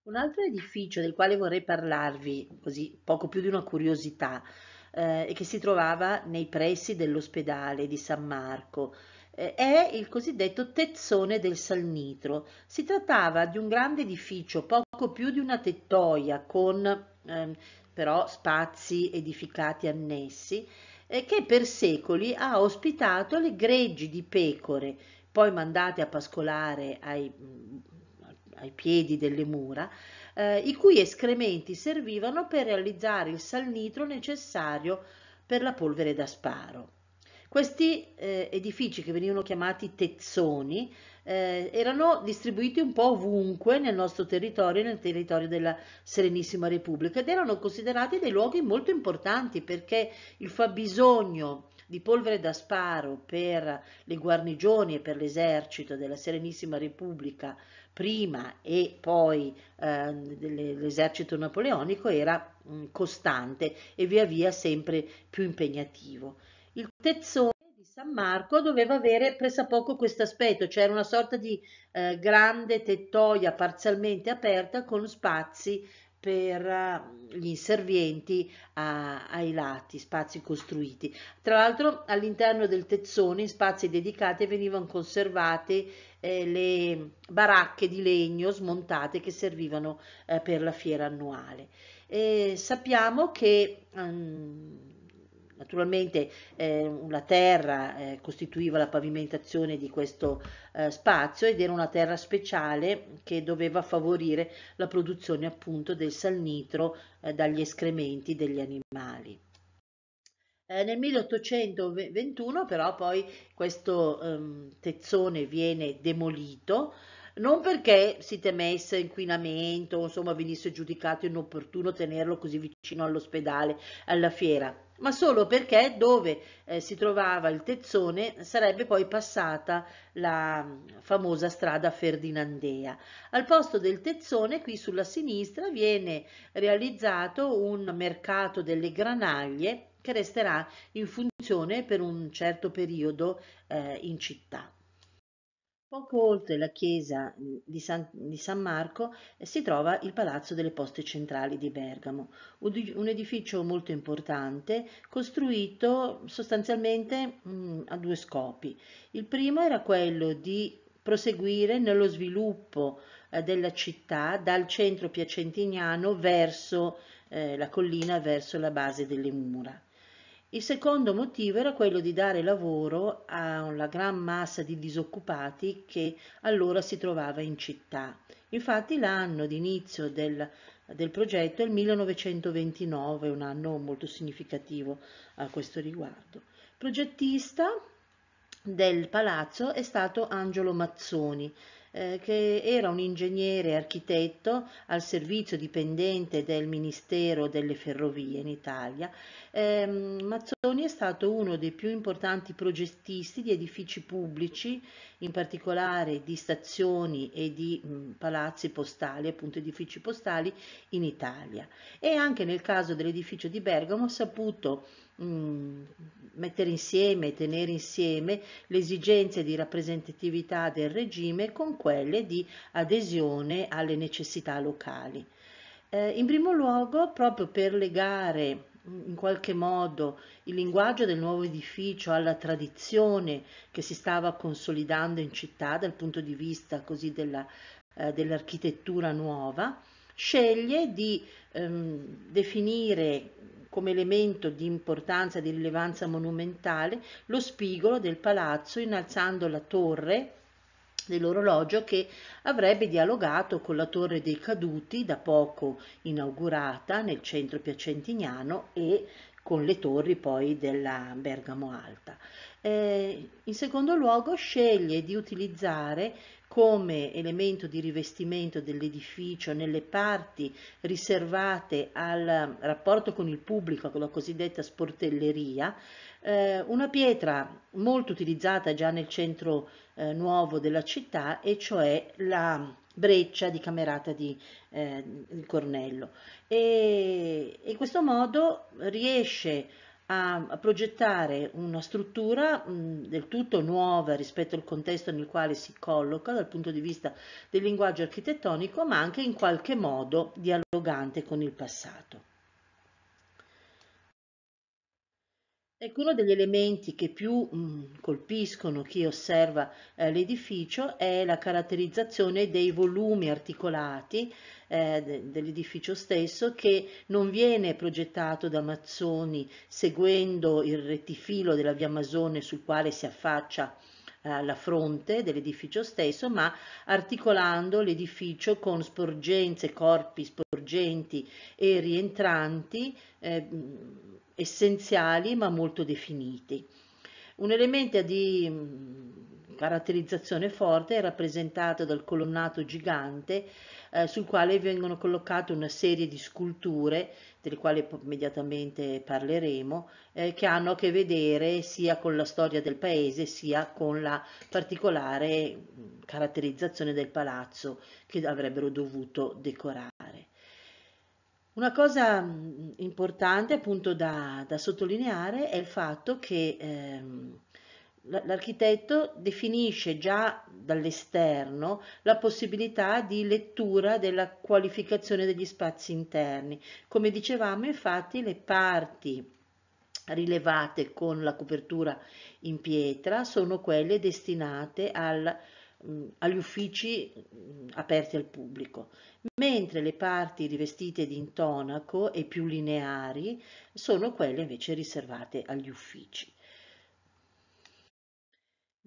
Un altro edificio del quale vorrei parlarvi, così poco più di una curiosità, eh, e che si trovava nei pressi dell'ospedale di San Marco, eh, è il cosiddetto tezzone del Salnitro. Si trattava di un grande edificio, poco più di una tettoia, con ehm, però spazi edificati annessi, eh, che per secoli ha ospitato le greggi di pecore, poi mandate a pascolare ai, mm, ai piedi delle mura, eh, i cui escrementi servivano per realizzare il salnitro necessario per la polvere da sparo. Questi eh, edifici, che venivano chiamati tezzoni, eh, erano distribuiti un po' ovunque nel nostro territorio, nel territorio della Serenissima Repubblica ed erano considerati dei luoghi molto importanti perché il fabbisogno di polvere da sparo per le guarnigioni e per l'esercito della Serenissima Repubblica prima e poi eh, l'esercito napoleonico era mh, costante e via via sempre più impegnativo. Il tezzone San Marco doveva avere pressappoco questo aspetto, cioè era una sorta di eh, grande tettoia parzialmente aperta con spazi per eh, gli inservienti a, ai lati, spazi costruiti. Tra l'altro all'interno del tezzone, in spazi dedicati, venivano conservate eh, le baracche di legno smontate che servivano eh, per la fiera annuale. E sappiamo che... Um, Naturalmente eh, la terra eh, costituiva la pavimentazione di questo eh, spazio ed era una terra speciale che doveva favorire la produzione appunto del salnitro eh, dagli escrementi degli animali. Eh, nel 1821 però poi questo ehm, tezzone viene demolito non perché si temesse inquinamento, insomma venisse giudicato inopportuno tenerlo così vicino all'ospedale, alla fiera, ma solo perché dove eh, si trovava il tezzone sarebbe poi passata la mm, famosa strada Ferdinandea. Al posto del tezzone, qui sulla sinistra, viene realizzato un mercato delle granaglie che resterà in funzione per un certo periodo eh, in città. Poco oltre la chiesa mm, di San, di San, Marco eh, si trova il Palazzo delle Poste Centrali di Bergamo, un edificio molto importante costruito sostanzialmente mh, mm, a due scopi. Il primo era quello di proseguire nello sviluppo eh, della città dal centro piacentignano verso eh, la collina, verso la base delle mura. Il secondo motivo era quello di dare lavoro alla gran massa di disoccupati che allora si trovava in città. Infatti l'anno d'inizio del, del progetto è il 1929, un anno molto significativo a questo riguardo. Progettista del palazzo è stato Angelo Mazzoni, eh, che era un ingegnere architetto al servizio dipendente del Ministero delle Ferrovie in Italia. Eh, Mazzoni è stato uno dei più importanti progettisti di edifici pubblici, in particolare di stazioni e di mh, palazzi postali, appunto edifici postali in Italia. E anche nel caso dell'edificio di Bergamo ha saputo mh, mettere insieme tenere insieme le esigenze di rappresentatività del regime con quelle di adesione alle necessità locali. Eh, in primo luogo, proprio per legare mm, in qualche modo il linguaggio del nuovo edificio alla tradizione che si stava consolidando in città dal punto di vista così della, eh, dell'architettura nuova, sceglie di ehm, definire come elemento di importanza e di rilevanza monumentale lo spigolo del palazzo innalzando la torre dell'orologio che avrebbe dialogato con la Torre dei Caduti, da poco inaugurata nel centro piacentignano, e con le torri poi della Bergamo Alta. Eh, in secondo luogo sceglie di utilizzare come elemento di rivestimento dell'edificio nelle parti riservate al rapporto con il pubblico, con la cosiddetta sportelleria, eh, una pietra molto utilizzata già nel centro eh, nuovo della città, e cioè la breccia di Camerata di, eh, di Cornello. E in questo modo riesce a a progettare una struttura del tutto nuova rispetto al contesto nel quale si colloca dal punto di vista del linguaggio architettonico, ma anche in qualche modo dialogante con il passato. Ecco, uno degli elementi che più mh, colpiscono chi osserva eh, l'edificio è la caratterizzazione dei volumi articolati eh, de dell'edificio stesso che non viene progettato da Mazzoni seguendo il rettifilo della via Masone sul quale si affaccia eh, la fronte dell'edificio stesso, ma articolando l'edificio con sporgenze, corpi sporgenti e rientranti eh, essenziali ma molto definiti. Un elemento di caratterizzazione forte è rappresentato dal colonnato gigante eh, sul quale vengono collocate una serie di sculture, delle quali immediatamente parleremo, eh, che hanno a che vedere sia con la storia del paese sia con la particolare caratterizzazione del palazzo che avrebbero dovuto decorare. Una cosa importante appunto da, da sottolineare è il fatto che ehm, L'architetto definisce già dall'esterno la possibilità di lettura della qualificazione degli spazi interni. Come dicevamo, infatti, le parti rilevate con la copertura in pietra sono quelle destinate al, agli uffici aperti al pubblico, mentre le parti rivestite di intonaco e più lineari sono quelle invece riservate agli uffici.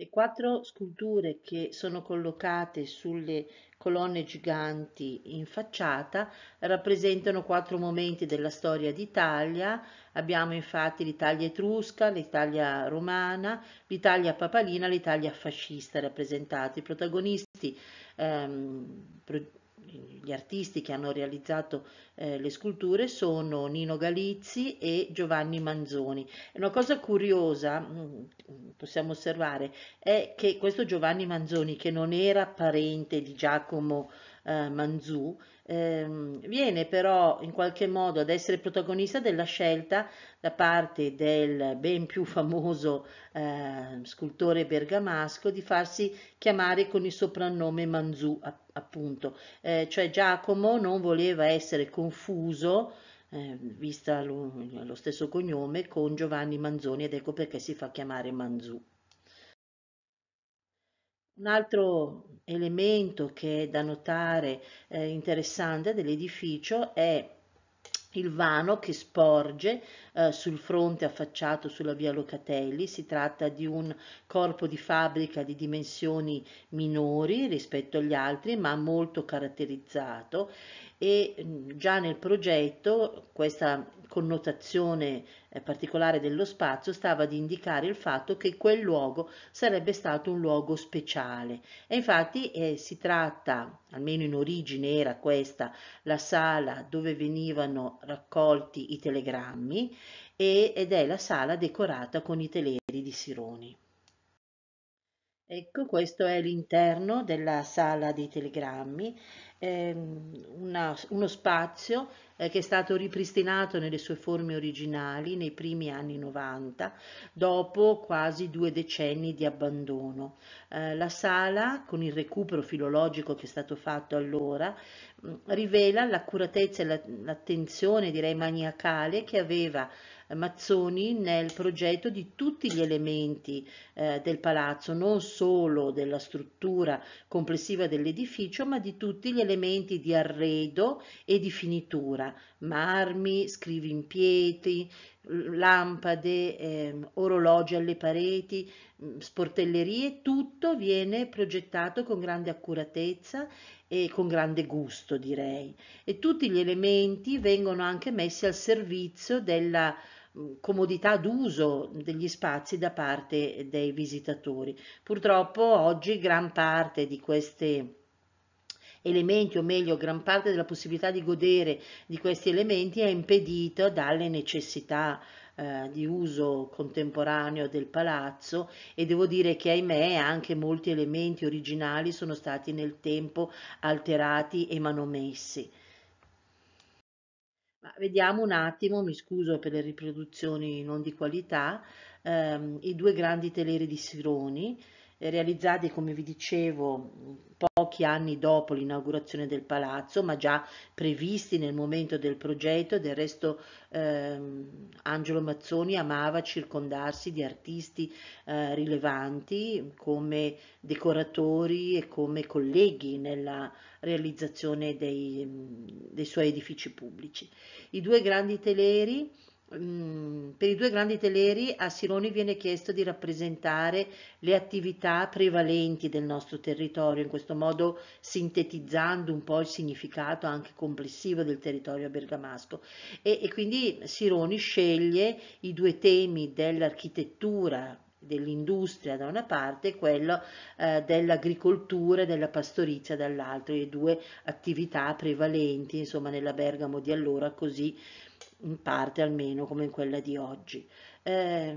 Le quattro sculture che sono collocate sulle colonne giganti in facciata rappresentano quattro momenti della storia d'Italia. Abbiamo infatti l'Italia etrusca, l'Italia romana, l'Italia papalina, l'Italia fascista rappresentati. I protagonisti ehm, gli artisti che hanno realizzato eh, le sculture sono Nino Galizzi e Giovanni Manzoni. Una cosa curiosa, mh, mm, possiamo osservare, è che questo Giovanni Manzoni, che non era parente di Giacomo eh, Manzù, ehm, viene però in qualche modo ad essere protagonista della scelta da parte del ben più famoso eh, scultore bergamasco di farsi chiamare con il soprannome Manzù, appunto, eh, cioè Giacomo non voleva essere confuso, eh, vista lo, lo stesso cognome, con Giovanni Manzoni ed ecco perché si fa chiamare Manzù. Un altro elemento che è da notare eh, interessante dell'edificio è il vano che sporge eh, sul fronte affacciato sulla via Locatelli, si tratta di un corpo di fabbrica di dimensioni minori rispetto agli altri ma molto caratterizzato e mm, già nel progetto questa connotazione eh, particolare dello spazio stava ad indicare il fatto che quel luogo sarebbe stato un luogo speciale e infatti eh, si tratta, almeno in origine era questa, la sala dove venivano raccolti i telegrammi ed è la sala decorata con i teleri di Sironi. Ecco, questo è l'interno della sala dei telegrammi, ehm, una, uno spazio eh, che è stato ripristinato nelle sue forme originali nei primi anni 90, dopo quasi due decenni di abbandono. Eh, la sala, con il recupero filologico che è stato fatto allora, mm, rivela l'accuratezza e l'attenzione, direi maniacale, che aveva Mazzoni nel progetto di tutti gli elementi eh, del palazzo, non solo della struttura complessiva dell'edificio, ma di tutti gli elementi di arredo e di finitura, marmi, scrivi in pietri, lampade, eh, orologi alle pareti, mm, sportellerie, tutto viene progettato con grande accuratezza e con grande gusto direi e tutti gli elementi vengono anche messi al servizio della Mm, comodità d'uso degli spazi da parte dei visitatori. Purtroppo oggi gran parte di questi elementi, o meglio gran parte della possibilità di godere di questi elementi è impedita dalle necessità eh, di uso contemporaneo del palazzo e devo dire che ahimè anche molti elementi originali sono stati nel tempo alterati e manomessi. Ma vediamo un attimo, mi scuso per le riproduzioni non di qualità, ehm, i due grandi teleri di Sironi, eh, realizzati come vi dicevo pochi anni dopo l'inaugurazione del palazzo, ma già previsti nel momento del progetto, del resto ehm, Angelo Mazzoni amava circondarsi di artisti eh, rilevanti come decoratori e come colleghi nella realizzazione dei, dei suoi edifici pubblici. I due grandi teleri per i due grandi teleri a Sironi viene chiesto di rappresentare le attività prevalenti del nostro territorio, in questo modo sintetizzando un po' il significato anche complessivo del territorio bergamasco. E, e quindi Sironi sceglie i due temi dell'architettura dell'industria da una parte e quello eh, dell'agricoltura e della pastorizia dall'altra, le due attività prevalenti insomma nella Bergamo di allora così in parte almeno come in quella di oggi. Eh,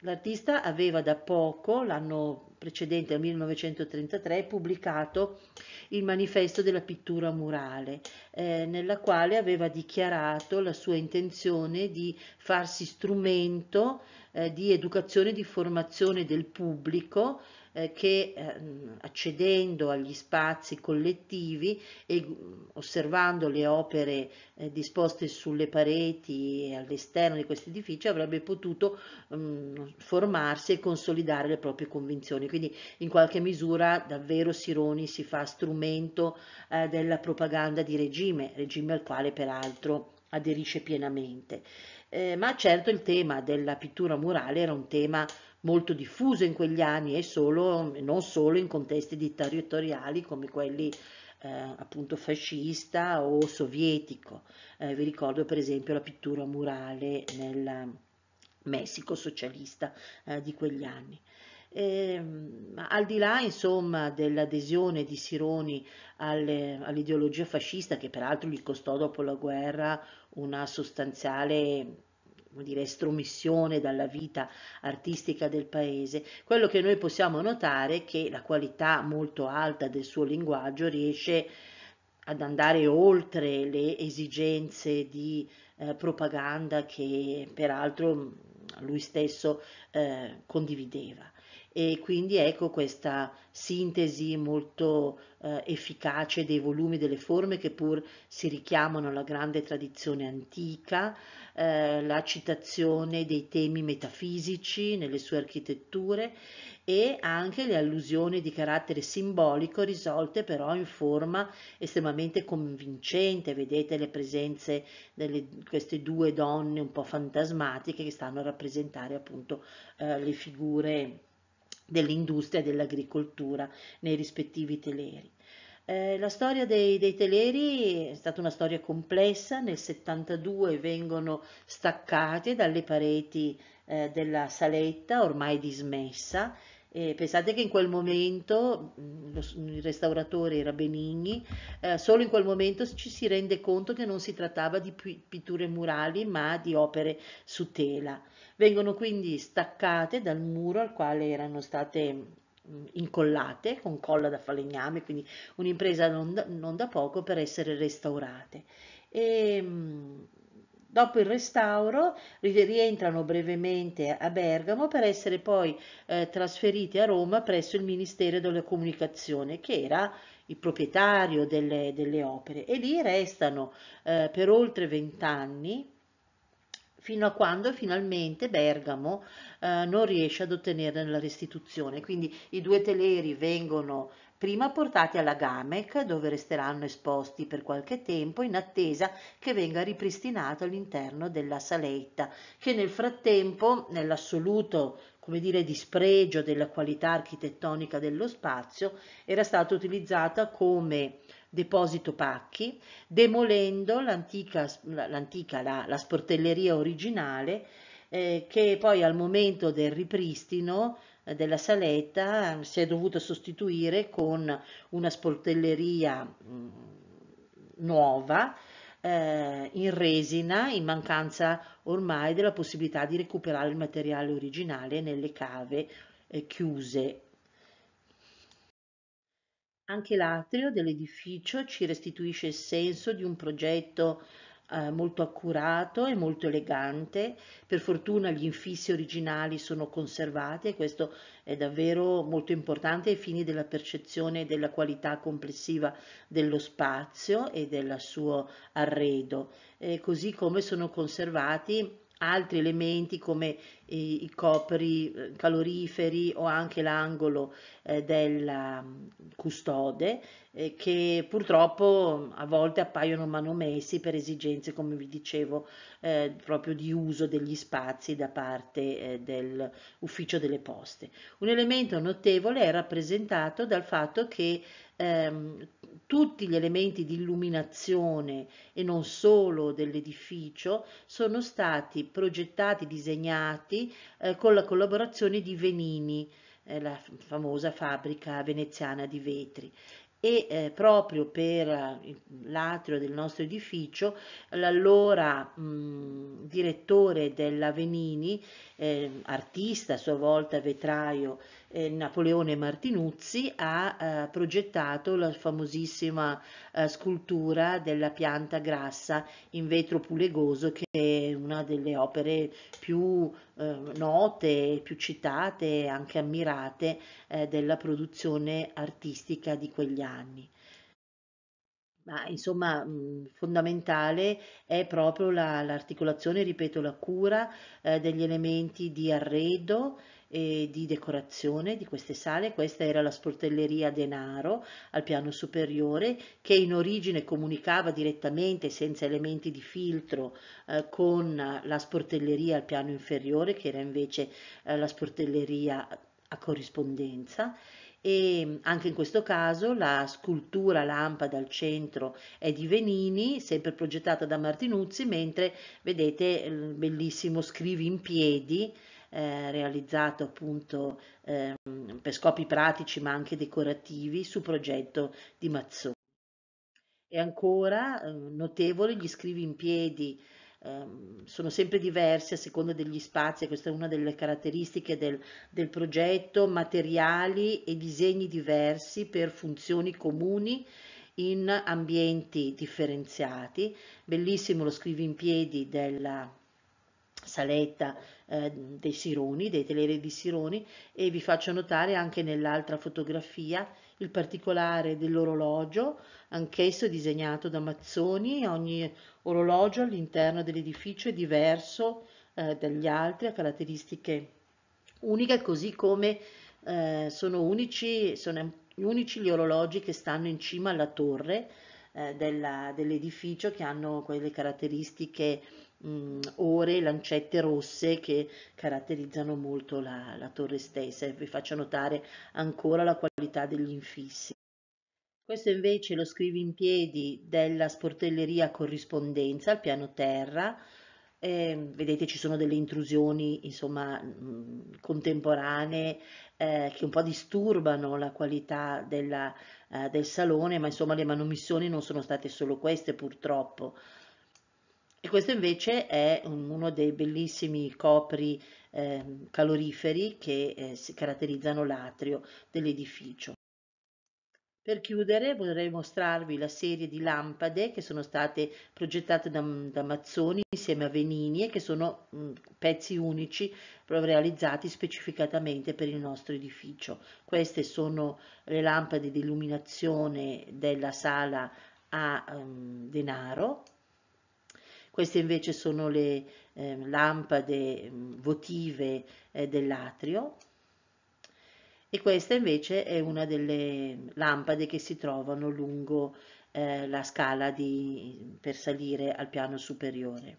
l'artista aveva da poco, l'anno precedente, al 1933, pubblicato il manifesto della pittura murale, eh, nella quale aveva dichiarato la sua intenzione di farsi strumento eh, di educazione e di formazione del pubblico eh, che ehm, accedendo agli spazi collettivi e mm, osservando le opere eh, disposte sulle pareti e all'esterno di questi edifici avrebbe potuto mm, formarsi e consolidare le proprie convinzioni. Quindi in qualche misura davvero Sironi si fa strumento eh, della propaganda di regime, regime al quale peraltro aderisce pienamente. ma certo il tema della pittura murale era un tema molto diffuso in quegli anni e solo, non solo in contesti dittatoriali come quelli eh, appunto fascista o sovietico. Eh, vi ricordo per esempio la pittura murale nel Messico socialista eh, di quegli anni. E, ehm, al di là insomma dell'adesione di Sironi all'ideologia fascista che peraltro gli costò dopo la guerra una sostanziale dire, estromissione dalla vita artistica del paese, quello che noi possiamo notare è che la qualità molto alta del suo linguaggio riesce ad andare oltre le esigenze di eh, propaganda che peraltro lui stesso eh, condivideva e quindi ecco questa sintesi molto eh, efficace dei volumi delle forme che pur si richiamano alla grande tradizione antica, eh, la citazione dei temi metafisici nelle sue architetture e anche le allusioni di carattere simbolico risolte però in forma estremamente convincente, vedete le presenze di queste due donne un po' fantasmatiche che stanno a rappresentare appunto eh, le figure dell'industria e dell'agricoltura nei rispettivi teleri. Eh, la storia dei, dei, teleri è stata una storia complessa, nel 72 vengono staccate dalle pareti eh, della saletta ormai dismessa eh, pensate che in quel momento, mm, lo, il restauratore era Benigni, eh, solo in quel momento ci si rende conto che non si trattava di pitture murali ma di opere su tela. Vengono quindi staccate dal muro al quale erano state incollate con colla da falegname, quindi un'impresa non da, non da poco per essere restaurate. E, Dopo il restauro rientrano brevemente a Bergamo per essere poi eh, trasferiti a Roma presso il Ministero della Comunicazione che era il proprietario delle, delle opere e lì restano eh, per oltre vent'anni fino a quando finalmente Bergamo eh, non riesce ad ottenere la restituzione. Quindi i due teleri vengono prima portati alla Gamec, dove resteranno esposti per qualche tempo in attesa che venga ripristinato all'interno della saletta, che nel frattempo, nell'assoluto come dire, dispregio della qualità architettonica dello spazio, era stata utilizzata come deposito pacchi, demolendo l'antica, l'antica la, la, sportelleria originale eh, che poi al momento del ripristino eh, della saletta si è dovuta sostituire con una sportelleria mm, nuova eh, in resina in mancanza ormai della possibilità di recuperare il materiale originale nelle cave eh, chiuse anche l'atrio dell'edificio ci restituisce il senso di un progetto eh, molto accurato e molto elegante. Per fortuna gli infissi originali sono conservati e questo è davvero molto importante ai fini della percezione della qualità complessiva dello spazio e del suo arredo. Eh, così come sono conservati altri elementi come eh, i, copri eh, caloriferi o anche l'angolo eh, del mm, custode eh, che purtroppo a volte appaiono manomessi per esigenze come vi dicevo eh, proprio di uso degli spazi da parte eh, dell'ufficio delle poste. Un elemento notevole è rappresentato dal fatto che ehm, tutti gli elementi di illuminazione e non solo dell'edificio sono stati progettati, disegnati eh, con la collaborazione di Venini, eh, la famosa fabbrica veneziana di vetri e eh, proprio per eh, l'atrio del nostro edificio l'allora direttore della Venini, eh, artista a sua volta vetraio eh, Napoleone Martinuzzi ha eh, progettato la famosissima eh, scultura della pianta grassa in vetro pulegoso che è una delle opere più eh, note, più citate e anche ammirate eh, della produzione artistica di quegli anni. Ma insomma fondamentale è proprio l'articolazione, la, ripeto, la cura eh, degli elementi di arredo eh, di decorazione di queste sale. Questa era la sportelleria Denaro al piano superiore che in origine comunicava direttamente senza elementi di filtro eh, con la sportelleria al piano inferiore che era invece eh, la sportelleria a corrispondenza e mm, anche in questo caso la scultura lampada al centro è di Venini, sempre progettata da Martinuzzi, mentre vedete il bellissimo scrivi in piedi eh, realizzato appunto eh, per scopi pratici ma anche decorativi su progetto di Mazzoni. E ancora eh, notevoli gli scrivi in piedi ehm, sono sempre diversi a seconda degli spazi, questa è una delle caratteristiche del, del, progetto, materiali e disegni diversi per funzioni comuni in ambienti differenziati. Bellissimo lo scrivi in piedi della saletta eh, dei Sironi, dei teleri di Sironi e vi faccio notare anche nell'altra fotografia il particolare dell'orologio, anch'esso disegnato da Mazzoni, ogni orologio all'interno dell'edificio è diverso eh, dagli altri, ha caratteristiche uniche, così come eh, sono, unici, sono unici gli orologi che stanno in cima alla torre eh, dell'edificio che hanno quelle caratteristiche mh, mm, ore, lancette rosse che caratterizzano molto la, la torre stessa e vi faccio notare ancora la qualità degli infissi. Questo invece lo è in piedi della sportelleria corrispondenza al piano terra, eh, vedete ci sono delle intrusioni insomma mh, mm, contemporanee eh, che un po' disturbano la qualità della, eh, del salone ma insomma le manomissioni non sono state solo queste purtroppo e questo invece è uno dei bellissimi copri eh, caloriferi che eh, caratterizzano l'atrio dell'edificio. Per chiudere vorrei mostrarvi la serie di lampade che sono state progettate da, da Mazzoni insieme a Venini e che sono mh, mm, pezzi unici realizzati specificatamente per il nostro edificio. Queste sono le lampade di illuminazione della sala a um, denaro queste invece sono le eh, lampade votive eh, dell'atrio e questa invece è una delle lampade che si trovano lungo eh, la scala di, per salire al piano superiore.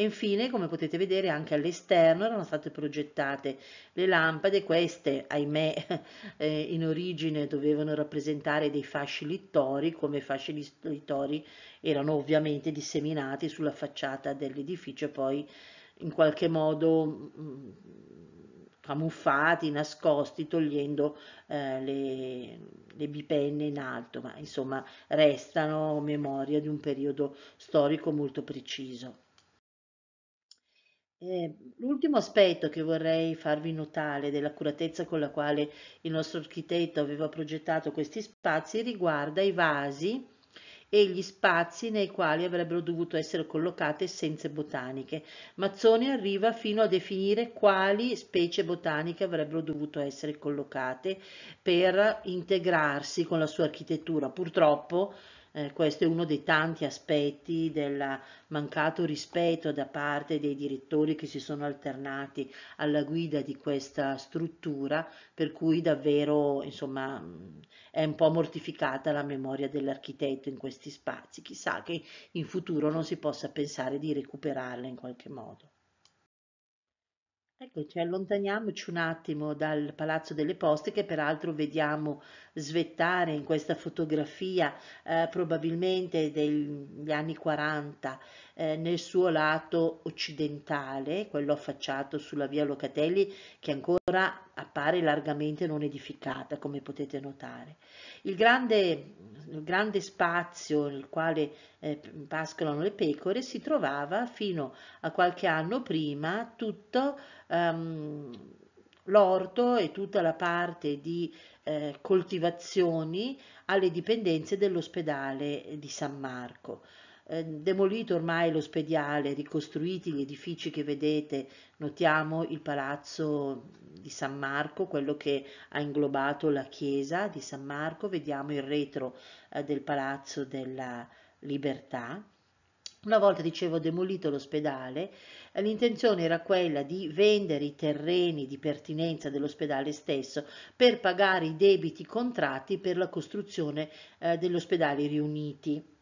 E infine, come potete vedere, anche all'esterno erano state progettate le lampade, queste, ahimè, *laughs* eh, in origine dovevano rappresentare dei fasci littori, come fasci littori erano ovviamente disseminati sulla facciata dell'edificio, poi in qualche modo... Mh, mm, camuffati, nascosti, togliendo eh, le, le, bipenne in alto, ma insomma restano memoria di un periodo storico molto preciso. Eh, l'ultimo aspetto che vorrei farvi notare dell'accuratezza con la quale il nostro architetto aveva progettato questi spazi riguarda i vasi e gli spazi nei quali avrebbero dovuto essere collocate essenze botaniche. Mazzoni arriva fino a definire quali specie botaniche avrebbero dovuto essere collocate per integrarsi con la sua architettura. Purtroppo eh, questo è uno dei tanti aspetti del mancato rispetto da parte dei direttori che si sono alternati alla guida di questa struttura, per cui davvero insomma, mm, è un po' mortificata la memoria dell'architetto in questi spazi. Chissà che in futuro non si possa pensare di recuperarla in qualche modo. Eccoci, allontaniamoci un attimo dal Palazzo delle Poste che peraltro vediamo svettare in questa fotografia eh, probabilmente degli anni 40 eh, nel suo lato occidentale, quello affacciato sulla via Locatelli, che ancora appare largamente non edificata, come potete notare. Il grande, il grande spazio nel quale eh, pascolano le pecore si trovava fino a qualche anno prima tutto ehm, l'orto e tutta la parte di eh, coltivazioni alle dipendenze dell'ospedale di San Marco eh, demolito ormai l'ospedale, ricostruiti gli edifici che vedete, notiamo il palazzo di San Marco, quello che ha inglobato la chiesa di San Marco, vediamo il retro eh, del palazzo della libertà. Una volta, dicevo, demolito l'ospedale, eh, l'intenzione era quella di vendere i terreni di pertinenza dell'ospedale stesso per pagare i debiti contratti per la costruzione eh, dell'ospedale riuniti.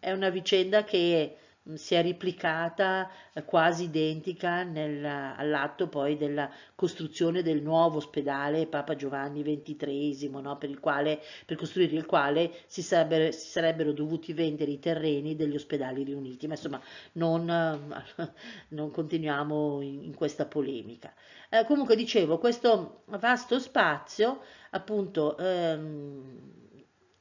È una vicenda che mm, si è replicata eh, quasi identica nel, all'atto poi della costruzione del nuovo ospedale Papa Giovanni XXIII, no? per, quale, per, costruire il quale si, sarebbe, si, sarebbero dovuti vendere i terreni degli ospedali riuniti, ma insomma non, *laughs* non continuiamo in, in, questa polemica. Eh, comunque dicevo, questo vasto spazio appunto... Ehm,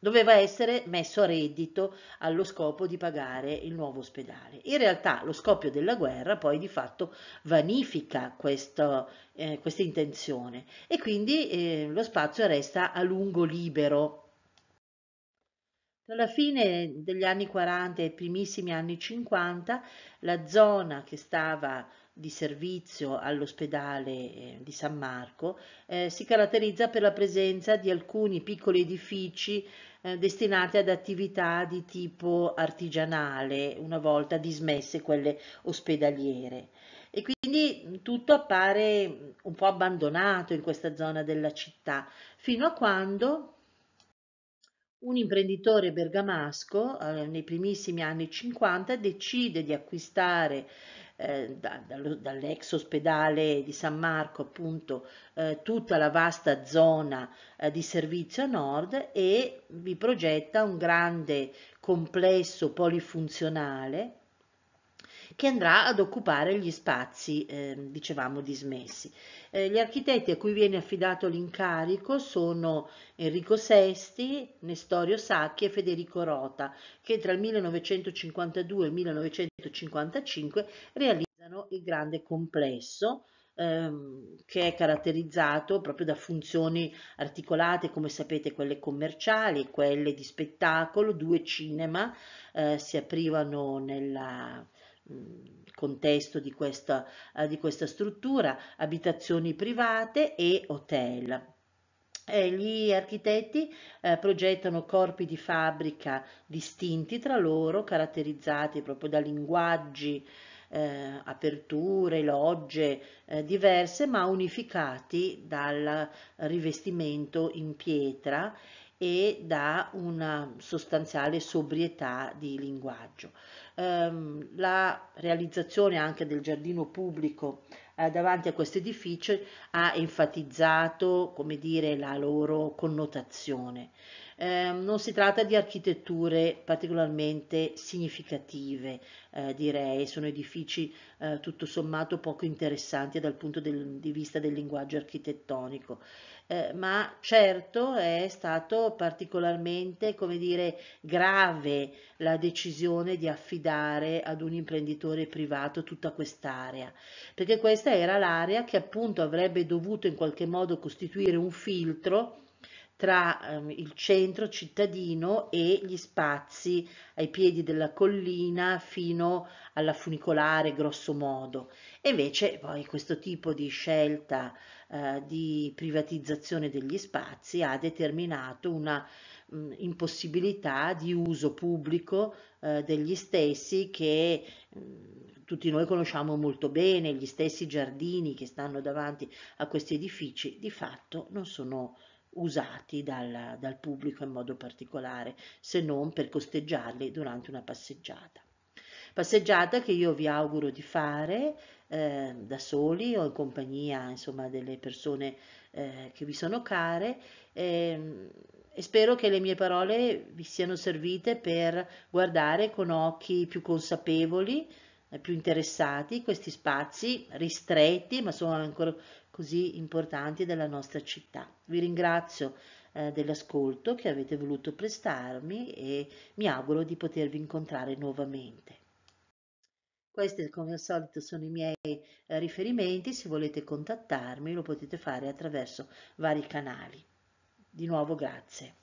doveva essere messo a reddito allo scopo di pagare il nuovo ospedale. In realtà lo scoppio della guerra poi di fatto vanifica questo, eh, questa intenzione e quindi eh, lo spazio resta a lungo libero. Alla fine degli anni 40 e primissimi anni 50 la zona che stava di servizio all'ospedale eh, di San Marco eh, si caratterizza per la presenza di alcuni piccoli edifici eh, destinate ad attività di tipo artigianale, una volta dismesse quelle ospedaliere. E quindi tutto appare un po' abbandonato in questa zona della città, fino a quando un imprenditore bergamasco eh, nei primissimi anni 50 decide di acquistare eh, da, dall'ex ospedale di San Marco appunto eh, tutta la vasta zona eh, di servizio a nord e vi progetta un grande complesso polifunzionale che andrà ad occupare gli spazi, eh, dicevamo, dismessi. Eh, gli architetti a cui viene affidato l'incarico sono Enrico Sesti, Nestorio Sacchi e Federico Rota, che tra il 1952 e il 1955 realizzano il grande complesso, ehm, che è caratterizzato proprio da funzioni articolate, come sapete, quelle commerciali e quelle di spettacolo, due cinema eh, si aprivano nella, contesto di questa, eh, di questa struttura, abitazioni private e hotel. Eh, gli architetti eh, progettano corpi di fabbrica distinti tra loro, caratterizzati proprio da linguaggi, eh, aperture, logge eh, diverse, ma unificati dal rivestimento in pietra e da una sostanziale sobrietà di linguaggio ehm, la realizzazione anche del giardino pubblico eh, davanti a questo edificio ha enfatizzato come dire, la loro connotazione. Ehm, non si tratta di architetture particolarmente significative, eh, direi, sono edifici eh, tutto sommato poco interessanti dal punto del, di vista del linguaggio architettonico. Eh, ma certo è stato particolarmente, come dire, grave la decisione di affidare ad un imprenditore privato tutta quest'area, perché questa era l'area che appunto avrebbe dovuto in qualche modo costituire un filtro tra ehm, il centro cittadino e gli spazi ai piedi della collina fino alla funicolare grosso modo. invece poi questo tipo di scelta eh, di privatizzazione degli spazi ha determinato una mh, mm, impossibilità di uso pubblico eh, degli stessi che mh, mm, tutti noi conosciamo molto bene, gli stessi giardini che stanno davanti a questi edifici di fatto non sono usati dal, dal pubblico in modo particolare, se non per costeggiarli durante una passeggiata. Passeggiata che io vi auguro di fare eh, da soli o in compagnia insomma, delle persone eh, che vi sono care eh, e spero che le mie parole vi siano servite per guardare con occhi più consapevoli, eh, più interessati questi spazi ristretti ma sono ancora così importanti della nostra città. Vi ringrazio eh, dell'ascolto che avete voluto prestarmi e mi auguro di potervi incontrare nuovamente. Questi come al solito sono i miei eh, riferimenti, se volete contattarmi lo potete fare attraverso vari canali. Di nuovo grazie.